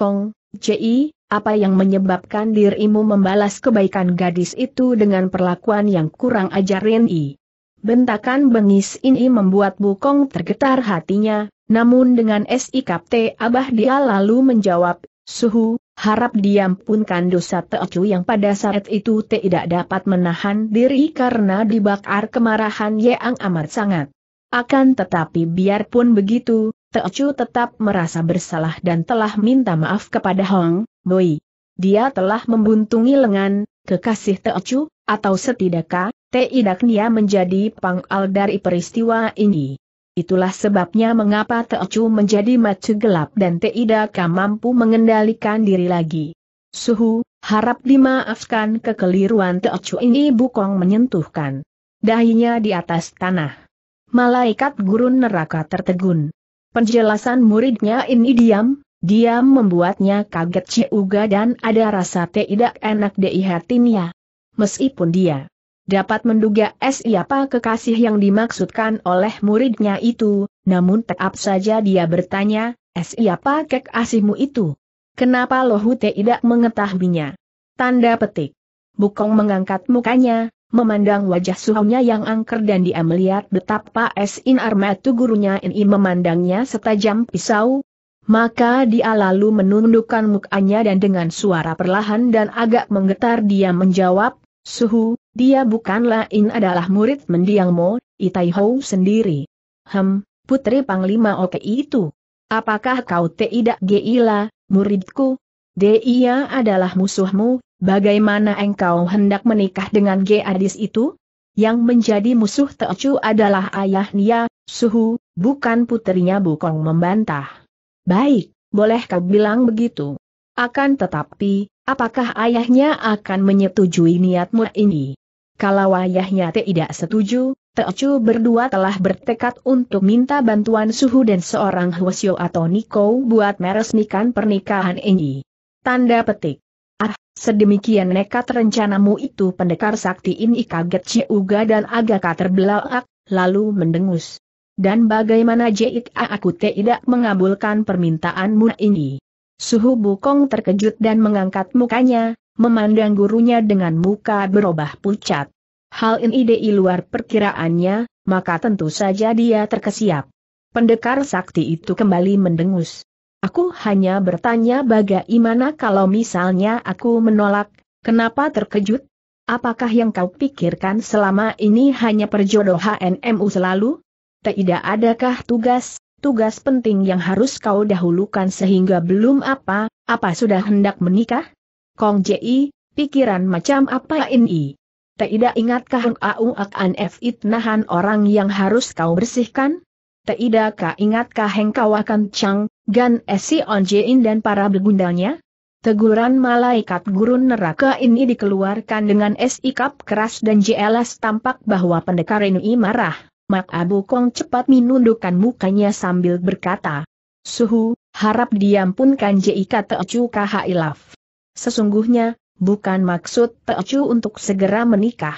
Kong, Ji, apa yang menyebabkan dirimu membalas kebaikan gadis itu dengan perlakuan yang kurang ajarin i? Bentakan bengis ini membuat Bukong tergetar hatinya, namun dengan SIKT Abah dia lalu menjawab, Suhu, harap diam diampunkan dosa Teocu yang pada saat itu tidak dapat menahan diri karena dibakar kemarahan yang amat sangat. Akan tetapi biarpun begitu, Teocu tetap merasa bersalah dan telah minta maaf kepada Hong Boy. Dia telah membuntungi lengan, kekasih Teocu, atau setidaknya, tidaknya menjadi pangal dari peristiwa ini. Itulah sebabnya mengapa Teocu menjadi macu gelap dan tidaknya mampu mengendalikan diri lagi. Suhu, harap dimaafkan kekeliruan Teocu ini Bukong menyentuhkan dahinya di atas tanah. Malaikat gurun neraka tertegun. Penjelasan muridnya ini diam, diam membuatnya kaget Ciuga dan ada rasa tidak enak di hatinya meskipun dia dapat menduga siapa kekasih yang dimaksudkan oleh muridnya itu, namun tetap saja dia bertanya, siapa kekasihmu itu? Kenapa Lohute tidak mengetahuinya? Tanda petik. Bukong mengangkat mukanya, memandang wajah suhunya yang angker dan dia melihat betapa Sin Armatu gurunya ini memandangnya setajam pisau. Maka dia lalu menundukkan mukanya dan dengan suara perlahan dan agak menggetar dia menjawab, Suhu, dia bukanlah lain adalah murid mendiangmu, Mo, sendiri. Hem, putri Panglima Oke itu. Apakah kau tidak gila, muridku? Dia adalah musuhmu, bagaimana engkau hendak menikah dengan Gadis itu? Yang menjadi musuh Teocu adalah ayahnya, Suhu, bukan putrinya Bukong membantah. Baik, boleh kau bilang begitu. Akan tetapi, Apakah ayahnya akan menyetujui niatmu ini? Kalau ayahnya tidak setuju, Teocu berdua telah bertekad untuk minta bantuan Suhu dan seorang Hwasyo atau Niko buat meresmikan pernikahan ini. Tanda petik. Ah, sedemikian nekat rencanamu itu pendekar sakti ini kaget Ciuga dan agak terbelalak, lalu mendengus. Dan bagaimana jika aku tidak mengabulkan permintaanmu ini? Suhu Bukong terkejut dan mengangkat mukanya, memandang gurunya dengan muka berubah pucat. Hal ini di luar perkiraannya, maka tentu saja dia terkesiap. Pendekar sakti itu kembali mendengus. Aku hanya bertanya bagaimana kalau misalnya aku menolak, kenapa terkejut? Apakah yang kau pikirkan selama ini hanya perjodohan MU selalu? Tidak adakah tugas, tugas penting yang harus kau dahulukan sehingga belum apa, apa sudah hendak menikah? Kong Ji, pikiran macam apa ini? Tidak ingatkah Aung akan fitnahan orang yang harus kau bersihkan? Tidak ingatkah engkau akan Chang, Gan Si, On Jin dan para begundalnya? Teguran malaikat gurun neraka ini dikeluarkan dengan sikap keras dan jelas tampak bahwa pendekar ini marah. Mak Abu Kong cepat menundukkan mukanya sambil berkata, Suhu, harap diampunkan jika Teocu Kahailaf. Sesungguhnya, bukan maksud Teocu untuk segera menikah.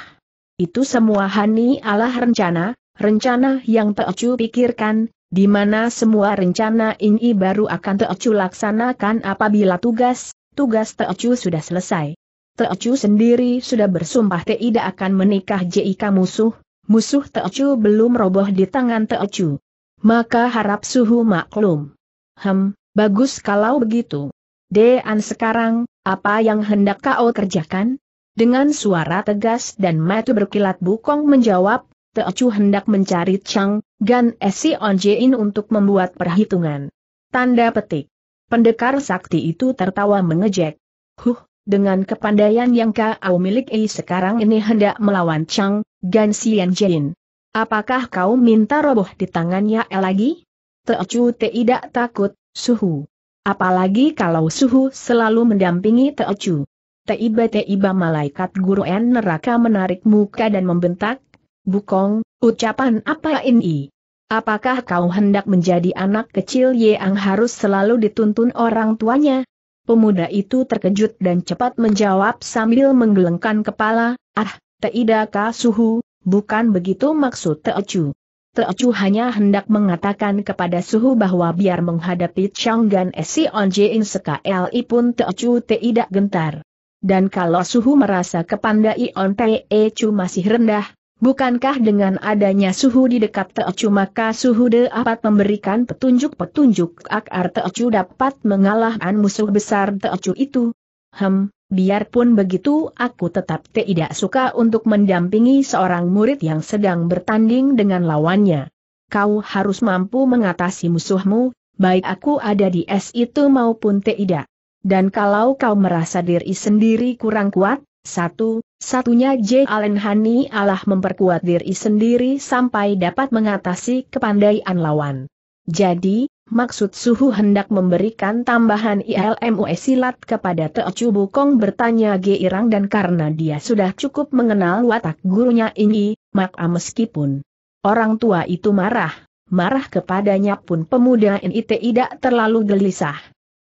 Itu semua hani Allah rencana, rencana yang Teocu pikirkan, di mana semua rencana ini baru akan Teocu laksanakan apabila tugas, tugas Teocu sudah selesai. Teocu sendiri sudah bersumpah tidak akan menikah jika musuh, musuh Teocu belum roboh di tangan Teocu. Maka harap suhu maklum. Hem, bagus kalau begitu. Dean sekarang, apa yang hendak kau kerjakan? Dengan suara tegas dan mata berkilat bukong menjawab, Teocu hendak mencari Chang, Gan Esi eh, Onjein untuk membuat perhitungan. Tanda petik. Pendekar sakti itu tertawa mengejek. Huh, dengan kepandaian yang kau miliki sekarang ini hendak melawan Chang, Gan Sian Jin. Apakah kau minta roboh di tangannya lagi? Teocu tidak takut, suhu. Apalagi kalau suhu selalu mendampingi Teocu. Tiba-tiba malaikat guru en neraka menarik muka dan membentak, Bukong, ucapan apa ini? Apakah kau hendak menjadi anak kecil yang harus selalu dituntun orang tuanya? Pemuda itu terkejut dan cepat menjawab sambil menggelengkan kepala, ah, tidakkah Suhu? bukan begitu maksud Teocu. Teocu hanya hendak mengatakan kepada Suhu bahwa biar menghadapi Changgan si Jeing Sekali pun Teocu tidak gentar. Dan kalau Suhu merasa kepandaian Teocu masih rendah, Bukankah dengan adanya suhu di dekat Teocu maka suhu dapat memberikan petunjuk-petunjuk akar Teocu dapat mengalahkan musuh besar Teocu itu? Hem, biarpun begitu aku tetap tidak suka untuk mendampingi seorang murid yang sedang bertanding dengan lawannya. Kau harus mampu mengatasi musuhmu, baik aku ada di es itu maupun tidak. Dan kalau kau merasa diri sendiri kurang kuat, satu, Satunya J. Allen Hani Allah memperkuat diri sendiri sampai dapat mengatasi kepandaian lawan. Jadi, maksud Suhu hendak memberikan tambahan ilmu e silat kepada Teo Bukong bertanya Irang dan karena dia sudah cukup mengenal watak gurunya ini, maka meskipun orang tua itu marah, marah kepadanya pun pemuda ini tidak terlalu gelisah.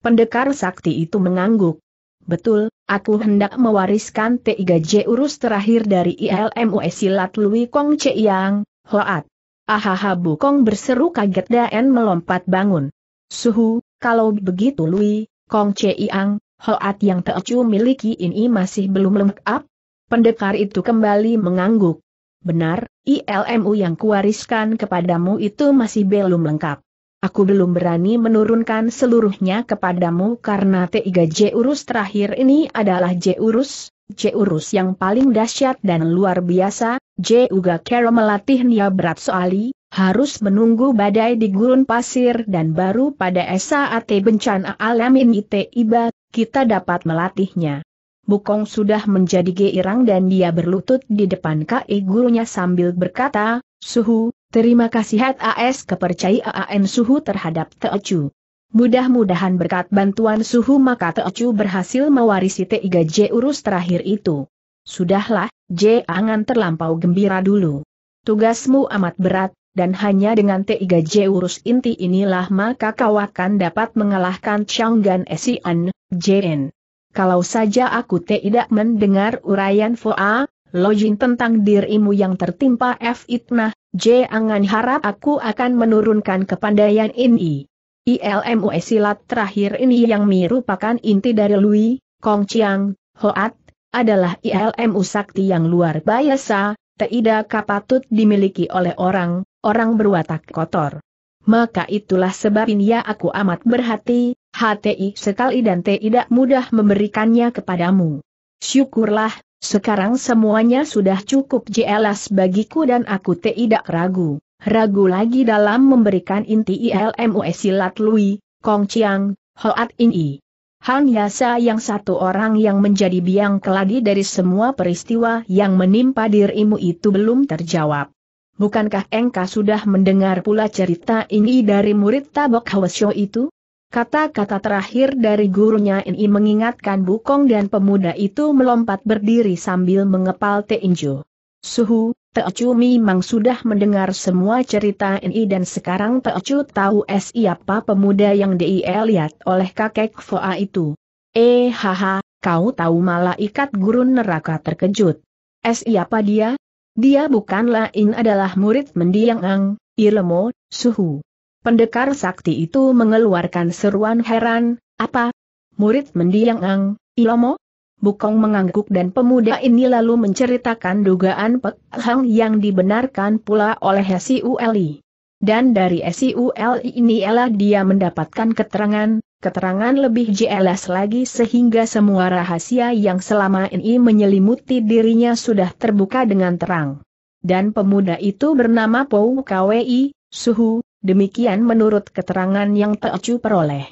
Pendekar sakti itu mengangguk, Betul, aku hendak mewariskan TIGJ urus terakhir dari ilmu e silat Lui Kong Yang, Hoat. Ahaha Kong berseru kaget dan melompat bangun. Suhu, kalau begitu Lui, Kong Yang, Hoat yang Teocu miliki ini masih belum lengkap? Pendekar itu kembali mengangguk. Benar, ILMU e yang kuwariskan kepadamu itu masih belum lengkap. Aku belum berani menurunkan seluruhnya kepadamu karena tiga J urus terakhir ini adalah J urus, J urus yang paling dahsyat dan luar biasa, J uga kero melatih nia berat soali, harus menunggu badai di gurun pasir dan baru pada saat bencana alam ini tiba, kita dapat melatihnya. Bukong sudah menjadi geirang dan dia berlutut di depan kai gurunya sambil berkata, Suhu, Terima kasih AS kepercayaan Suhu terhadap Teocu. Mudah-mudahan berkat bantuan Suhu maka Teocu berhasil mewarisi tiga J urus terakhir itu. Sudahlah, J angan terlampau gembira dulu. Tugasmu amat berat, dan hanya dengan tiga J urus inti inilah maka kau akan dapat mengalahkan Changgan Esian, JN. Kalau saja aku tidak mendengar uraian Foa, Lojin tentang dirimu yang tertimpa F. J. jangan harap aku akan menurunkan kepandaian ini. ILMU e, silat terakhir ini yang merupakan inti dari Lui, Kong Chiang, Hoat, adalah ILMU sakti yang luar biasa, tidak kapatut dimiliki oleh orang, orang berwatak kotor. Maka itulah sebabnya aku amat berhati, hati sekali dan tidak mudah memberikannya kepadamu. Syukurlah, sekarang semuanya sudah cukup jelas bagiku dan aku tidak ragu. Ragu lagi dalam memberikan inti ilmu silat Lui, Kong Chiang, Hoat In I. Han Yasa yang satu orang yang menjadi biang keladi dari semua peristiwa yang menimpa dirimu itu belum terjawab. Bukankah engkau sudah mendengar pula cerita ini dari murid Tabok Hwasyo itu? Kata-kata terakhir dari gurunya ini mengingatkan Bukong dan pemuda itu melompat berdiri sambil mengepal Teinjo. Suhu, Teocu memang sudah mendengar semua cerita ini dan sekarang Teocu tahu siapa pemuda yang dia lihat oleh kakek Foa itu. Eh haha, kau tahu malah ikat gurun neraka terkejut. Siapa dia? Dia bukanlah ini adalah murid mendiang Ang, Ilmo, Suhu. Pendekar sakti itu mengeluarkan seruan heran, apa? Murid mendiang-ang, Ilomo? Bukong mengangguk dan pemuda ini lalu menceritakan dugaan Pek yang dibenarkan pula oleh Siuli. Dan dari ini ialah dia mendapatkan keterangan, keterangan lebih jelas lagi sehingga semua rahasia yang selama ini menyelimuti dirinya sudah terbuka dengan terang. Dan pemuda itu bernama Pou Kwi, Suhu, Demikian menurut keterangan yang Teocu peroleh.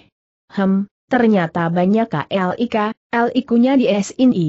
Hem, ternyata banyak KLIK, LIK-nya di SNI.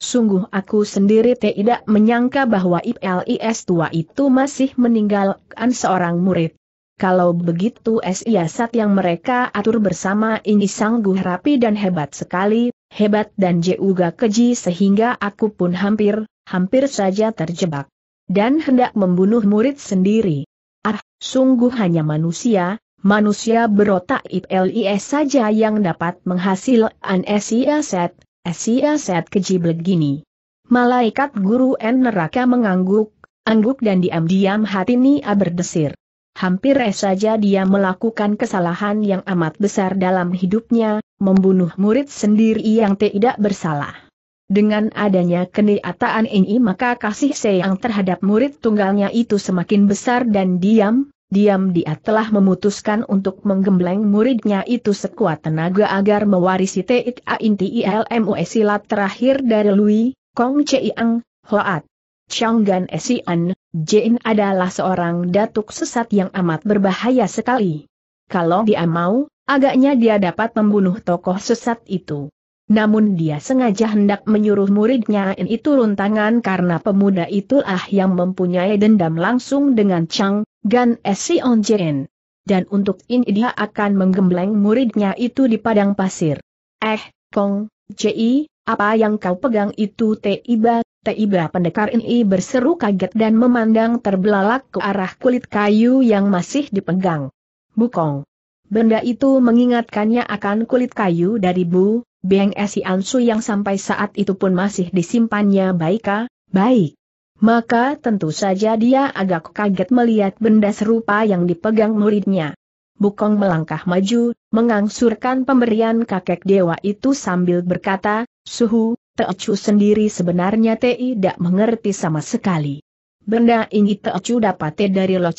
Sungguh aku sendiri tidak menyangka bahwa IPLIS tua itu masih meninggalkan seorang murid. Kalau begitu siasat yang mereka atur bersama ini sangguh rapi dan hebat sekali, hebat dan juga keji sehingga aku pun hampir, hampir saja terjebak. Dan hendak membunuh murid sendiri. Ah, sungguh hanya manusia, manusia berotak IPLIS saja yang dapat menghasilkan esi aset, keji begini. Malaikat guru N neraka mengangguk, angguk dan diam-diam hati Nia ah berdesir. Hampir saja dia melakukan kesalahan yang amat besar dalam hidupnya, membunuh murid sendiri yang tidak bersalah. Dengan adanya keniataan ini maka kasih sayang terhadap murid tunggalnya itu semakin besar dan diam, diam dia telah memutuskan untuk menggembleng muridnya itu sekuat tenaga agar mewarisi TIA inti ilmu e silat terakhir dari Lui, Kong Chiang, Hoat. Chonggan Esian, Jin adalah seorang datuk sesat yang amat berbahaya sekali. Kalau dia mau, agaknya dia dapat membunuh tokoh sesat itu. Namun dia sengaja hendak menyuruh muridnya ini turun tangan karena pemuda itulah yang mempunyai dendam langsung dengan Chang, Gan On Jin Dan untuk ini dia akan menggembleng muridnya itu di padang pasir. Eh, Kong, Ji, apa yang kau pegang itu Teiba Teiba pendekar ini berseru kaget dan memandang terbelalak ke arah kulit kayu yang masih dipegang. Bu Kong Benda itu mengingatkannya akan kulit kayu dari Bu, Beng Esi Ansu yang sampai saat itu pun masih disimpannya baik Baik. Maka tentu saja dia agak kaget melihat benda serupa yang dipegang muridnya. Bukong melangkah maju, mengangsurkan pemberian kakek dewa itu sambil berkata, Suhu, Teocu sendiri sebenarnya tidak mengerti sama sekali. Benda ini Teocu dapat dari Lo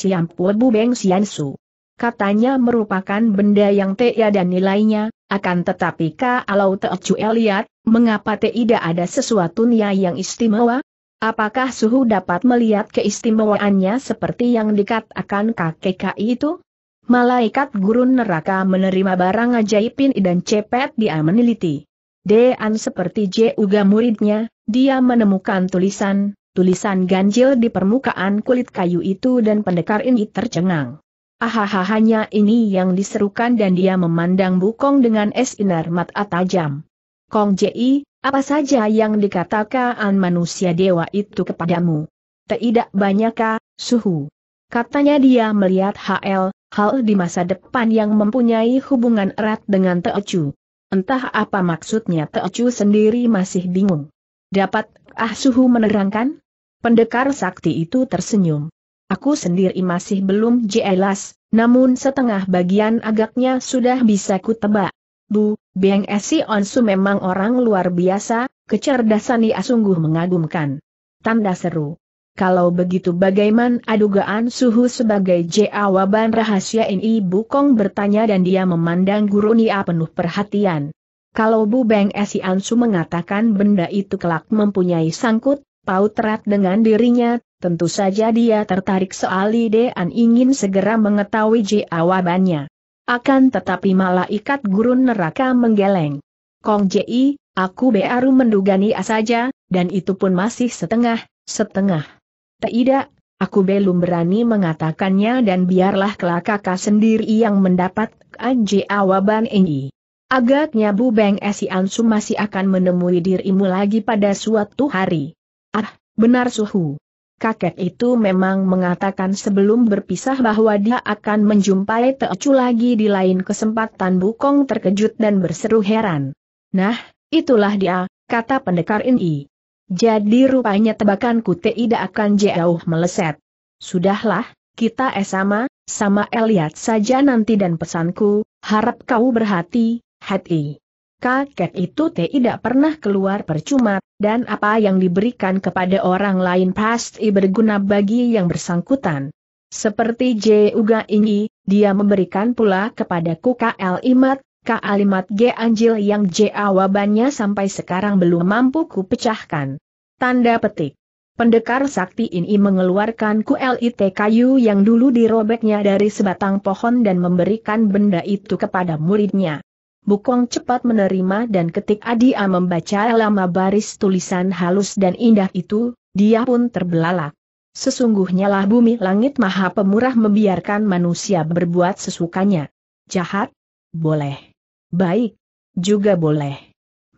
Bu Beng Siansu katanya merupakan benda yang tiada nilainya, akan tetapi kalau Teocu eliat, mengapa tidak ada sesuatu yang istimewa? Apakah suhu dapat melihat keistimewaannya seperti yang dikatakan kakek itu? Malaikat gurun neraka menerima barang ajaib ajaibin dan cepet dia meneliti. Dean seperti juga muridnya, dia menemukan tulisan, tulisan ganjil di permukaan kulit kayu itu dan pendekar ini tercengang hanya ini yang diserukan dan dia memandang Bukong dengan es sinar mata tajam. Kong Ji, apa saja yang dikatakan manusia dewa itu kepadamu? Tidak banyakkah, suhu? Katanya dia melihat HL, hal di masa depan yang mempunyai hubungan erat dengan Teocu. Entah apa maksudnya Teocu sendiri masih bingung. Dapat Ah Suhu menerangkan? Pendekar sakti itu tersenyum. Aku sendiri masih belum jelas, namun setengah bagian agaknya sudah bisa kutebak. Bu, Beng Esi Onsu memang orang luar biasa, kecerdasan kecerdasannya sungguh mengagumkan. Tanda seru. Kalau begitu bagaimana adugaan suhu sebagai jawaban rahasia ini Bu Kong bertanya dan dia memandang guru Nia penuh perhatian. Kalau Bu Beng Esi Onsu mengatakan benda itu kelak mempunyai sangkut, berpaut erat dengan dirinya, tentu saja dia tertarik soal ide dan ingin segera mengetahui jawabannya. Akan tetapi malah ikat gurun neraka menggeleng. Kong Ji, aku baru menduga nia saja, dan itu pun masih setengah, setengah. Tidak, aku belum berani mengatakannya dan biarlah kelak kakak sendiri yang mendapat jawaban ini. Agaknya Bu Beng Esi Ansu masih akan menemui dirimu lagi pada suatu hari. Ah, benar suhu. Kakek itu memang mengatakan sebelum berpisah bahwa dia akan menjumpai Teocu lagi di lain kesempatan Bukong terkejut dan berseru heran. Nah, itulah dia, kata pendekar ini. Jadi rupanya tebakanku tidak akan jauh meleset. Sudahlah, kita eh sama, sama eh lihat saja nanti dan pesanku, harap kau berhati, hati kakek itu tidak pernah keluar percuma, dan apa yang diberikan kepada orang lain pasti berguna bagi yang bersangkutan. Seperti J. Uga ini, dia memberikan pula kepadaku KL Imat, Alimat G. Anjil yang J. Awabannya sampai sekarang belum mampu ku pecahkan. Tanda petik. Pendekar sakti ini mengeluarkan kulit kayu yang dulu dirobeknya dari sebatang pohon dan memberikan benda itu kepada muridnya. Bukong cepat menerima dan ketik Adia membaca lama baris tulisan halus dan indah itu, dia pun terbelalak. Sesungguhnya lah bumi langit maha pemurah membiarkan manusia berbuat sesukanya. Jahat? Boleh. Baik. Juga boleh.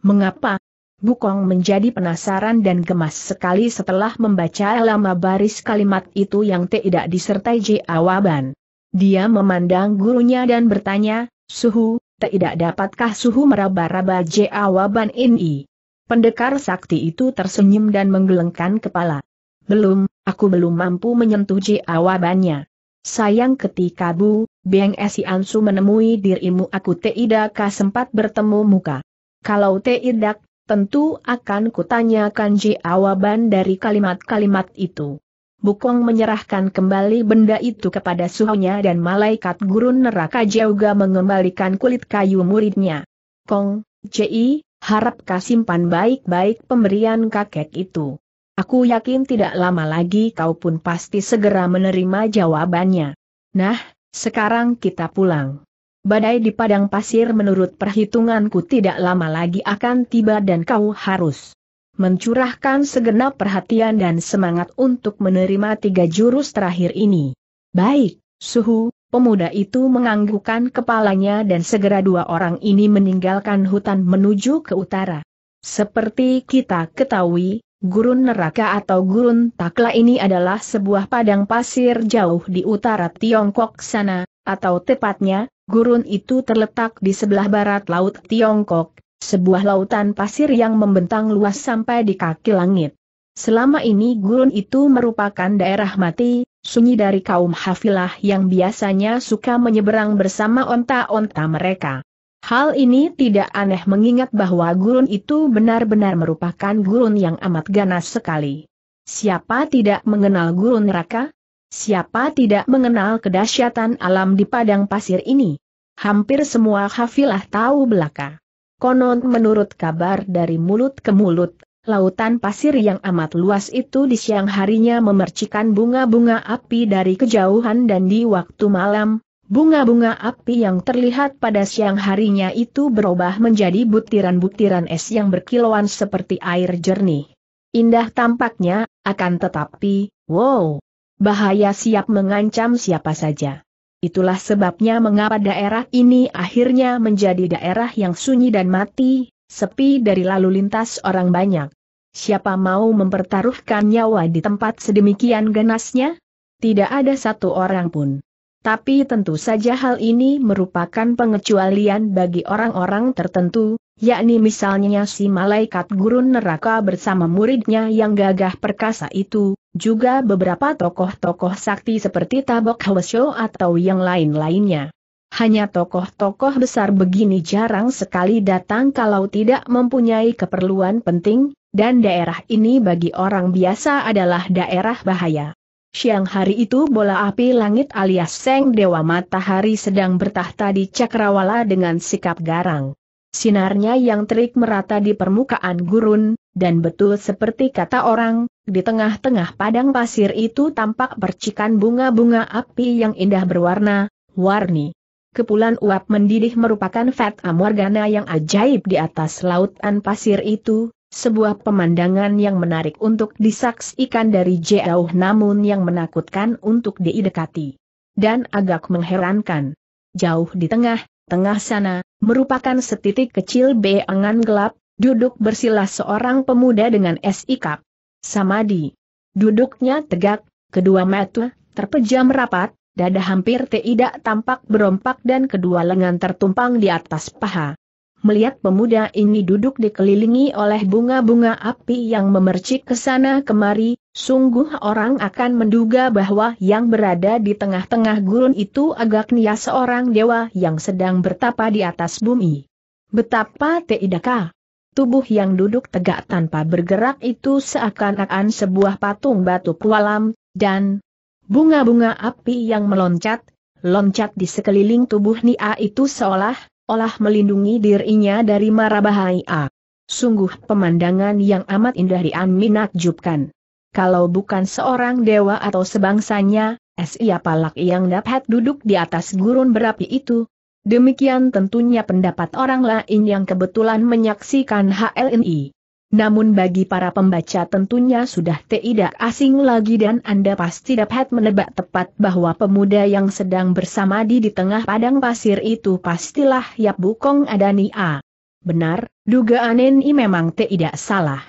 Mengapa? Bukong menjadi penasaran dan gemas sekali setelah membaca lama baris kalimat itu yang tidak disertai jawaban. Dia memandang gurunya dan bertanya, Suhu, tidak dapatkah suhu meraba-raba jawaban ini? Pendekar sakti itu tersenyum dan menggelengkan kepala. Belum, aku belum mampu menyentuh jawabannya. Sayang ketika Bu, Beng Esi Ansu menemui dirimu aku tidak sempat bertemu muka. Kalau tidak, tentu akan kutanyakan jawaban dari kalimat-kalimat itu. Bukong menyerahkan kembali benda itu kepada suhunya dan malaikat gurun neraka juga mengembalikan kulit kayu muridnya. Kong, Ji, harap kau simpan baik-baik pemberian kakek itu. Aku yakin tidak lama lagi kau pun pasti segera menerima jawabannya. Nah, sekarang kita pulang. Badai di padang pasir menurut perhitunganku tidak lama lagi akan tiba dan kau harus mencurahkan segenap perhatian dan semangat untuk menerima tiga jurus terakhir ini. Baik, suhu, pemuda itu menganggukkan kepalanya dan segera dua orang ini meninggalkan hutan menuju ke utara. Seperti kita ketahui, Gurun neraka atau gurun takla ini adalah sebuah padang pasir jauh di utara Tiongkok sana, atau tepatnya, gurun itu terletak di sebelah barat laut Tiongkok, sebuah lautan pasir yang membentang luas sampai di kaki langit. Selama ini gurun itu merupakan daerah mati, sunyi dari kaum hafilah yang biasanya suka menyeberang bersama onta-onta mereka. Hal ini tidak aneh mengingat bahwa gurun itu benar-benar merupakan gurun yang amat ganas sekali. Siapa tidak mengenal gurun neraka? Siapa tidak mengenal kedahsyatan alam di padang pasir ini? Hampir semua hafilah tahu belaka. Konon menurut kabar dari mulut ke mulut, lautan pasir yang amat luas itu di siang harinya memercikan bunga-bunga api dari kejauhan dan di waktu malam, bunga-bunga api yang terlihat pada siang harinya itu berubah menjadi butiran-butiran es yang berkilauan seperti air jernih. Indah tampaknya, akan tetapi, wow, bahaya siap mengancam siapa saja. Itulah sebabnya mengapa daerah ini akhirnya menjadi daerah yang sunyi dan mati, sepi dari lalu lintas orang banyak. Siapa mau mempertaruhkan nyawa di tempat sedemikian ganasnya? Tidak ada satu orang pun. Tapi tentu saja hal ini merupakan pengecualian bagi orang-orang tertentu, yakni misalnya si malaikat gurun neraka bersama muridnya yang gagah perkasa itu, juga beberapa tokoh-tokoh sakti seperti Tabok Hwesho atau yang lain-lainnya. Hanya tokoh-tokoh besar begini jarang sekali datang kalau tidak mempunyai keperluan penting, dan daerah ini bagi orang biasa adalah daerah bahaya. Siang hari itu bola api langit alias Seng Dewa Matahari sedang bertahta di Cakrawala dengan sikap garang. Sinarnya yang terik merata di permukaan gurun, dan betul seperti kata orang, di tengah-tengah padang pasir itu tampak percikan bunga-bunga api yang indah berwarna, warni. Kepulan uap mendidih merupakan fat morgana yang ajaib di atas lautan pasir itu, sebuah pemandangan yang menarik untuk disaksikan dari jauh namun yang menakutkan untuk diidekati. Dan agak mengherankan. Jauh di tengah, tengah sana, merupakan setitik kecil beangan gelap, duduk bersila seorang pemuda dengan sikap samadi. Duduknya tegak, kedua mata terpejam rapat, dada hampir tidak tampak berompak dan kedua lengan tertumpang di atas paha melihat pemuda ini duduk dikelilingi oleh bunga-bunga api yang memercik ke sana kemari, sungguh orang akan menduga bahwa yang berada di tengah-tengah gurun itu agaknya seorang dewa yang sedang bertapa di atas bumi. Betapa tidakkah? Tubuh yang duduk tegak tanpa bergerak itu seakan-akan sebuah patung batu kualam, dan bunga-bunga api yang meloncat, loncat di sekeliling tubuh Nia itu seolah seolah melindungi dirinya dari mara bahaya. Sungguh pemandangan yang amat indah dan minakjubkan. Kalau bukan seorang dewa atau sebangsanya, siapa lagi yang dapat duduk di atas gurun berapi itu. Demikian tentunya pendapat orang lain yang kebetulan menyaksikan HLNI. Namun bagi para pembaca tentunya sudah tidak asing lagi dan Anda pasti dapat menebak tepat bahwa pemuda yang sedang bersama di tengah padang pasir itu pastilah Yap Bukong Adani Adania. Benar, dugaan ini memang tidak salah.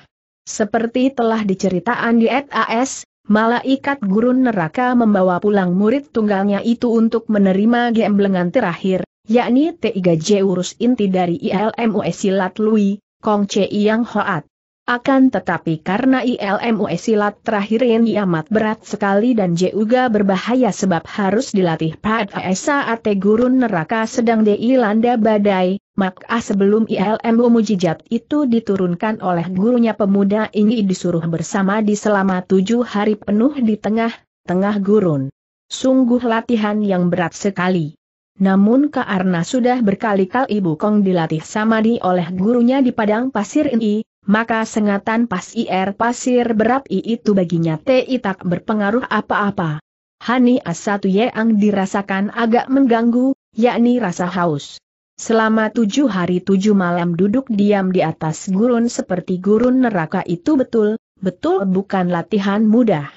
Seperti telah diceritakan di AS, malaikat gurun neraka membawa pulang murid tunggalnya itu untuk menerima gemblengan terakhir, yakni t 3 urus inti dari Ilmu e Silat Lui, Kong Chee Yang Hoat. Akan tetapi karena ILMU e silat terakhir ini amat berat sekali dan juga berbahaya sebab harus dilatih pada saat gurun neraka sedang dilanda badai, maka sebelum ILMU e mujizat itu diturunkan oleh gurunya pemuda ini disuruh bersama di selama tujuh hari penuh di tengah-tengah gurun. Sungguh latihan yang berat sekali. Namun karena sudah berkali-kali Ibu Kong dilatih sama di oleh gurunya di padang pasir ini, maka sengatan pas pasir pasir berat itu baginya ti tak berpengaruh apa-apa. Hani asatu yang dirasakan agak mengganggu, yakni rasa haus. Selama tujuh hari tujuh malam duduk diam di atas gurun seperti gurun neraka itu betul, betul bukan latihan mudah.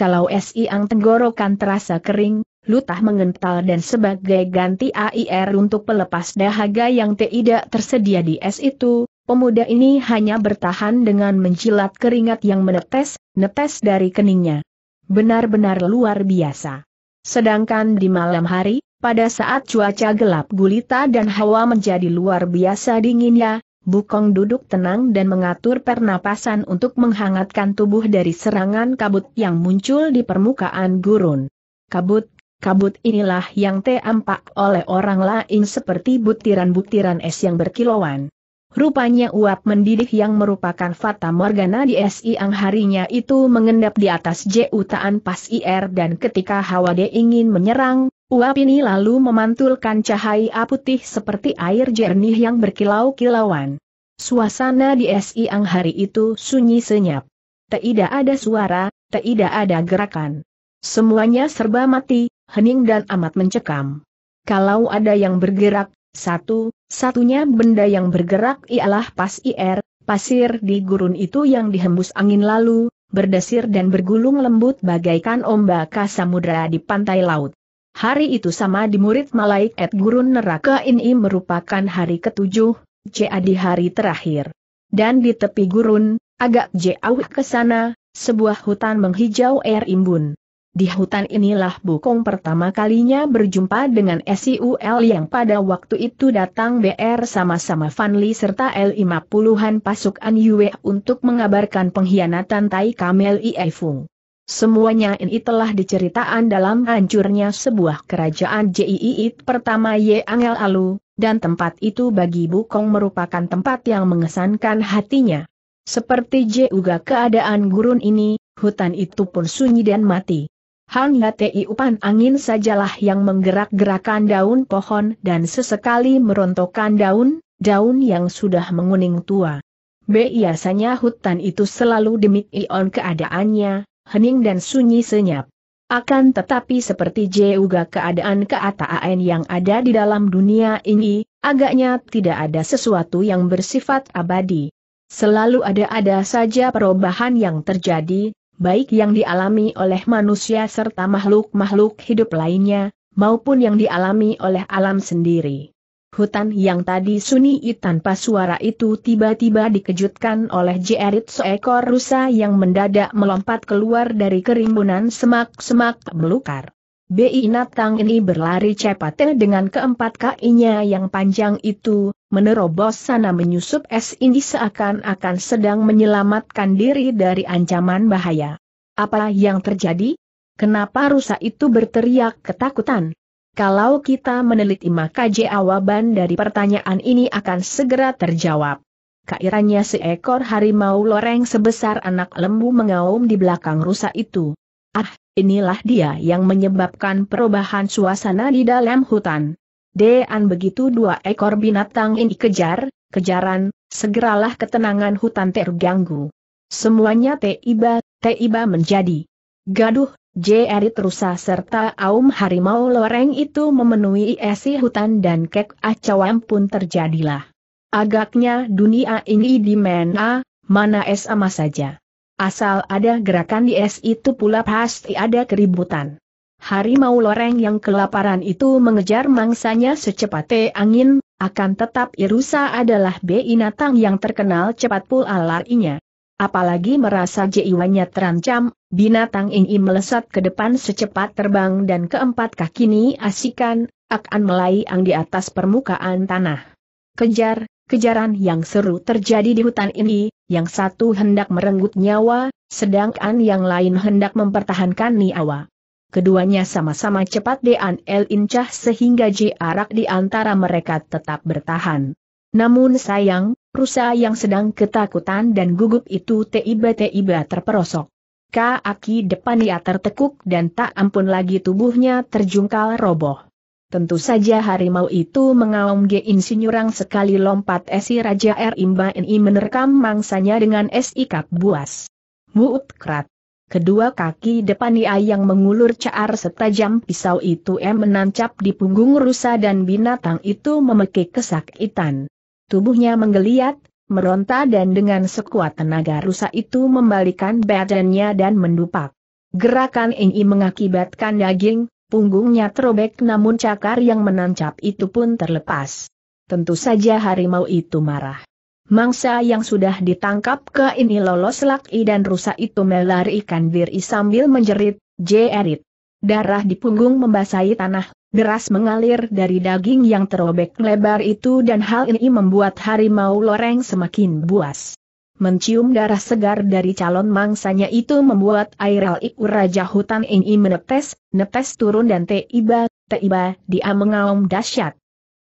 Kalau si ang tenggorokan terasa kering, lutah mengental dan sebagai ganti air untuk pelepas dahaga yang tidak tersedia di es itu, Pemuda ini hanya bertahan dengan mencilat keringat yang menetes, netes dari keningnya. Benar-benar luar biasa. Sedangkan di malam hari, pada saat cuaca gelap gulita dan hawa menjadi luar biasa dinginnya, Bukong duduk tenang dan mengatur pernapasan untuk menghangatkan tubuh dari serangan kabut yang muncul di permukaan gurun. Kabut, kabut inilah yang teampak oleh orang lain seperti butiran-butiran es yang berkilauan. Rupanya uap mendidih yang merupakan fata morgana di siang harinya itu mengendap di atas jutaan pas IR dan ketika Hawa De ingin menyerang, uap ini lalu memantulkan cahaya putih seperti air jernih yang berkilau-kilauan. Suasana di siang hari itu sunyi senyap. Tidak ada suara, tidak ada gerakan. Semuanya serba mati, hening dan amat mencekam. Kalau ada yang bergerak, satu, Satunya benda yang bergerak ialah pas IR, pasir di gurun itu yang dihembus angin lalu, berdesir dan bergulung lembut bagaikan ombak samudera di pantai laut. Hari itu sama di murid malaikat gurun neraka ini merupakan hari ketujuh, jadi hari terakhir. Dan di tepi gurun, agak jauh ke sana, sebuah hutan menghijau air imbun. Di hutan inilah Bukong pertama kalinya berjumpa dengan SIUL yang pada waktu itu datang BR sama-sama vanly serta LIMA puluhan pasukan Yue untuk mengabarkan pengkhianatan Tai Kamel Fung. Semuanya ini telah diceritakan dalam hancurnya sebuah kerajaan JIIIT pertama Ye Angel Alu, dan tempat itu bagi Bukong merupakan tempat yang mengesankan hatinya. Seperti Juga keadaan gurun ini, hutan itu pun sunyi dan mati. Hanya Ti upan angin sajalah yang menggerak-gerakan daun pohon dan sesekali merontokkan daun, daun yang sudah menguning tua. Biasanya hutan itu selalu demikian keadaannya, hening dan sunyi senyap. Akan tetapi seperti juga keadaan keataan yang ada di dalam dunia ini, agaknya tidak ada sesuatu yang bersifat abadi. Selalu ada-ada saja perubahan yang terjadi, baik yang dialami oleh manusia serta makhluk-makhluk hidup lainnya, maupun yang dialami oleh alam sendiri. Hutan yang tadi sunyi tanpa suara itu tiba-tiba dikejutkan oleh Jerit seekor rusa yang mendadak melompat keluar dari kerimbunan semak-semak belukar. Bi ini berlari cepat dengan keempat kakinya yang panjang itu, menerobos sana menyusup es ini seakan-akan sedang menyelamatkan diri dari ancaman bahaya. Apa yang terjadi? Kenapa rusa itu berteriak ketakutan? Kalau kita meneliti maka jawaban dari pertanyaan ini akan segera terjawab. Kairannya seekor harimau loreng sebesar anak lembu mengaum di belakang rusa itu. Ah, inilah dia yang menyebabkan perubahan suasana di dalam hutan. Dean begitu dua ekor binatang ini kejar, kejaran, segeralah ketenangan hutan terganggu. Semuanya tiba, tiba menjadi gaduh, Jerry terusa serta Aum Harimau Loreng itu memenuhi isi hutan dan kek acawam pun terjadilah. Agaknya dunia ini di mana, mana es sama saja. Asal ada gerakan di es itu pula pasti ada keributan. Harimau loreng yang kelaparan itu mengejar mangsanya secepat angin, akan tetap Irusa adalah binatang yang terkenal cepat pula larinya. Apalagi merasa jiwanya terancam, binatang ini melesat ke depan secepat terbang dan keempat kaki ini asikan, akan melayang di atas permukaan tanah. Kejar, kejaran yang seru terjadi di hutan ini, yang satu hendak merenggut nyawa, sedangkan yang lain hendak mempertahankan nyawa. Keduanya sama-sama cepat Dean El Incah sehingga jarak di antara mereka tetap bertahan. Namun sayang, rusa yang sedang ketakutan dan gugup itu tiba-tiba terperosok. Kaki depan ia tertekuk dan tak ampun lagi tubuhnya terjungkal roboh. Tentu saja harimau itu mengaum Gein Sinyurang sekali lompat esi Raja R. Imba ini menerkam mangsanya dengan es buas. Muut krat. Kedua kaki depan Ia yang mengulur caar setajam pisau itu em menancap di punggung rusa dan binatang itu memekik kesakitan. Tubuhnya menggeliat, meronta dan dengan sekuat tenaga rusa itu membalikan badannya dan mendupak. Gerakan ini mengakibatkan daging, punggungnya terobek namun cakar yang menancap itu pun terlepas. Tentu saja harimau itu marah. Mangsa yang sudah ditangkap ke ini lolos laki dan rusa itu melarikan diri sambil menjerit, jerit. Darah di punggung membasahi tanah, deras mengalir dari daging yang terobek lebar itu dan hal ini membuat harimau loreng semakin buas. Mencium darah segar dari calon mangsanya itu membuat air alik raja hutan ini menetes, netes turun dan tiba, tiba dia mengaum dahsyat.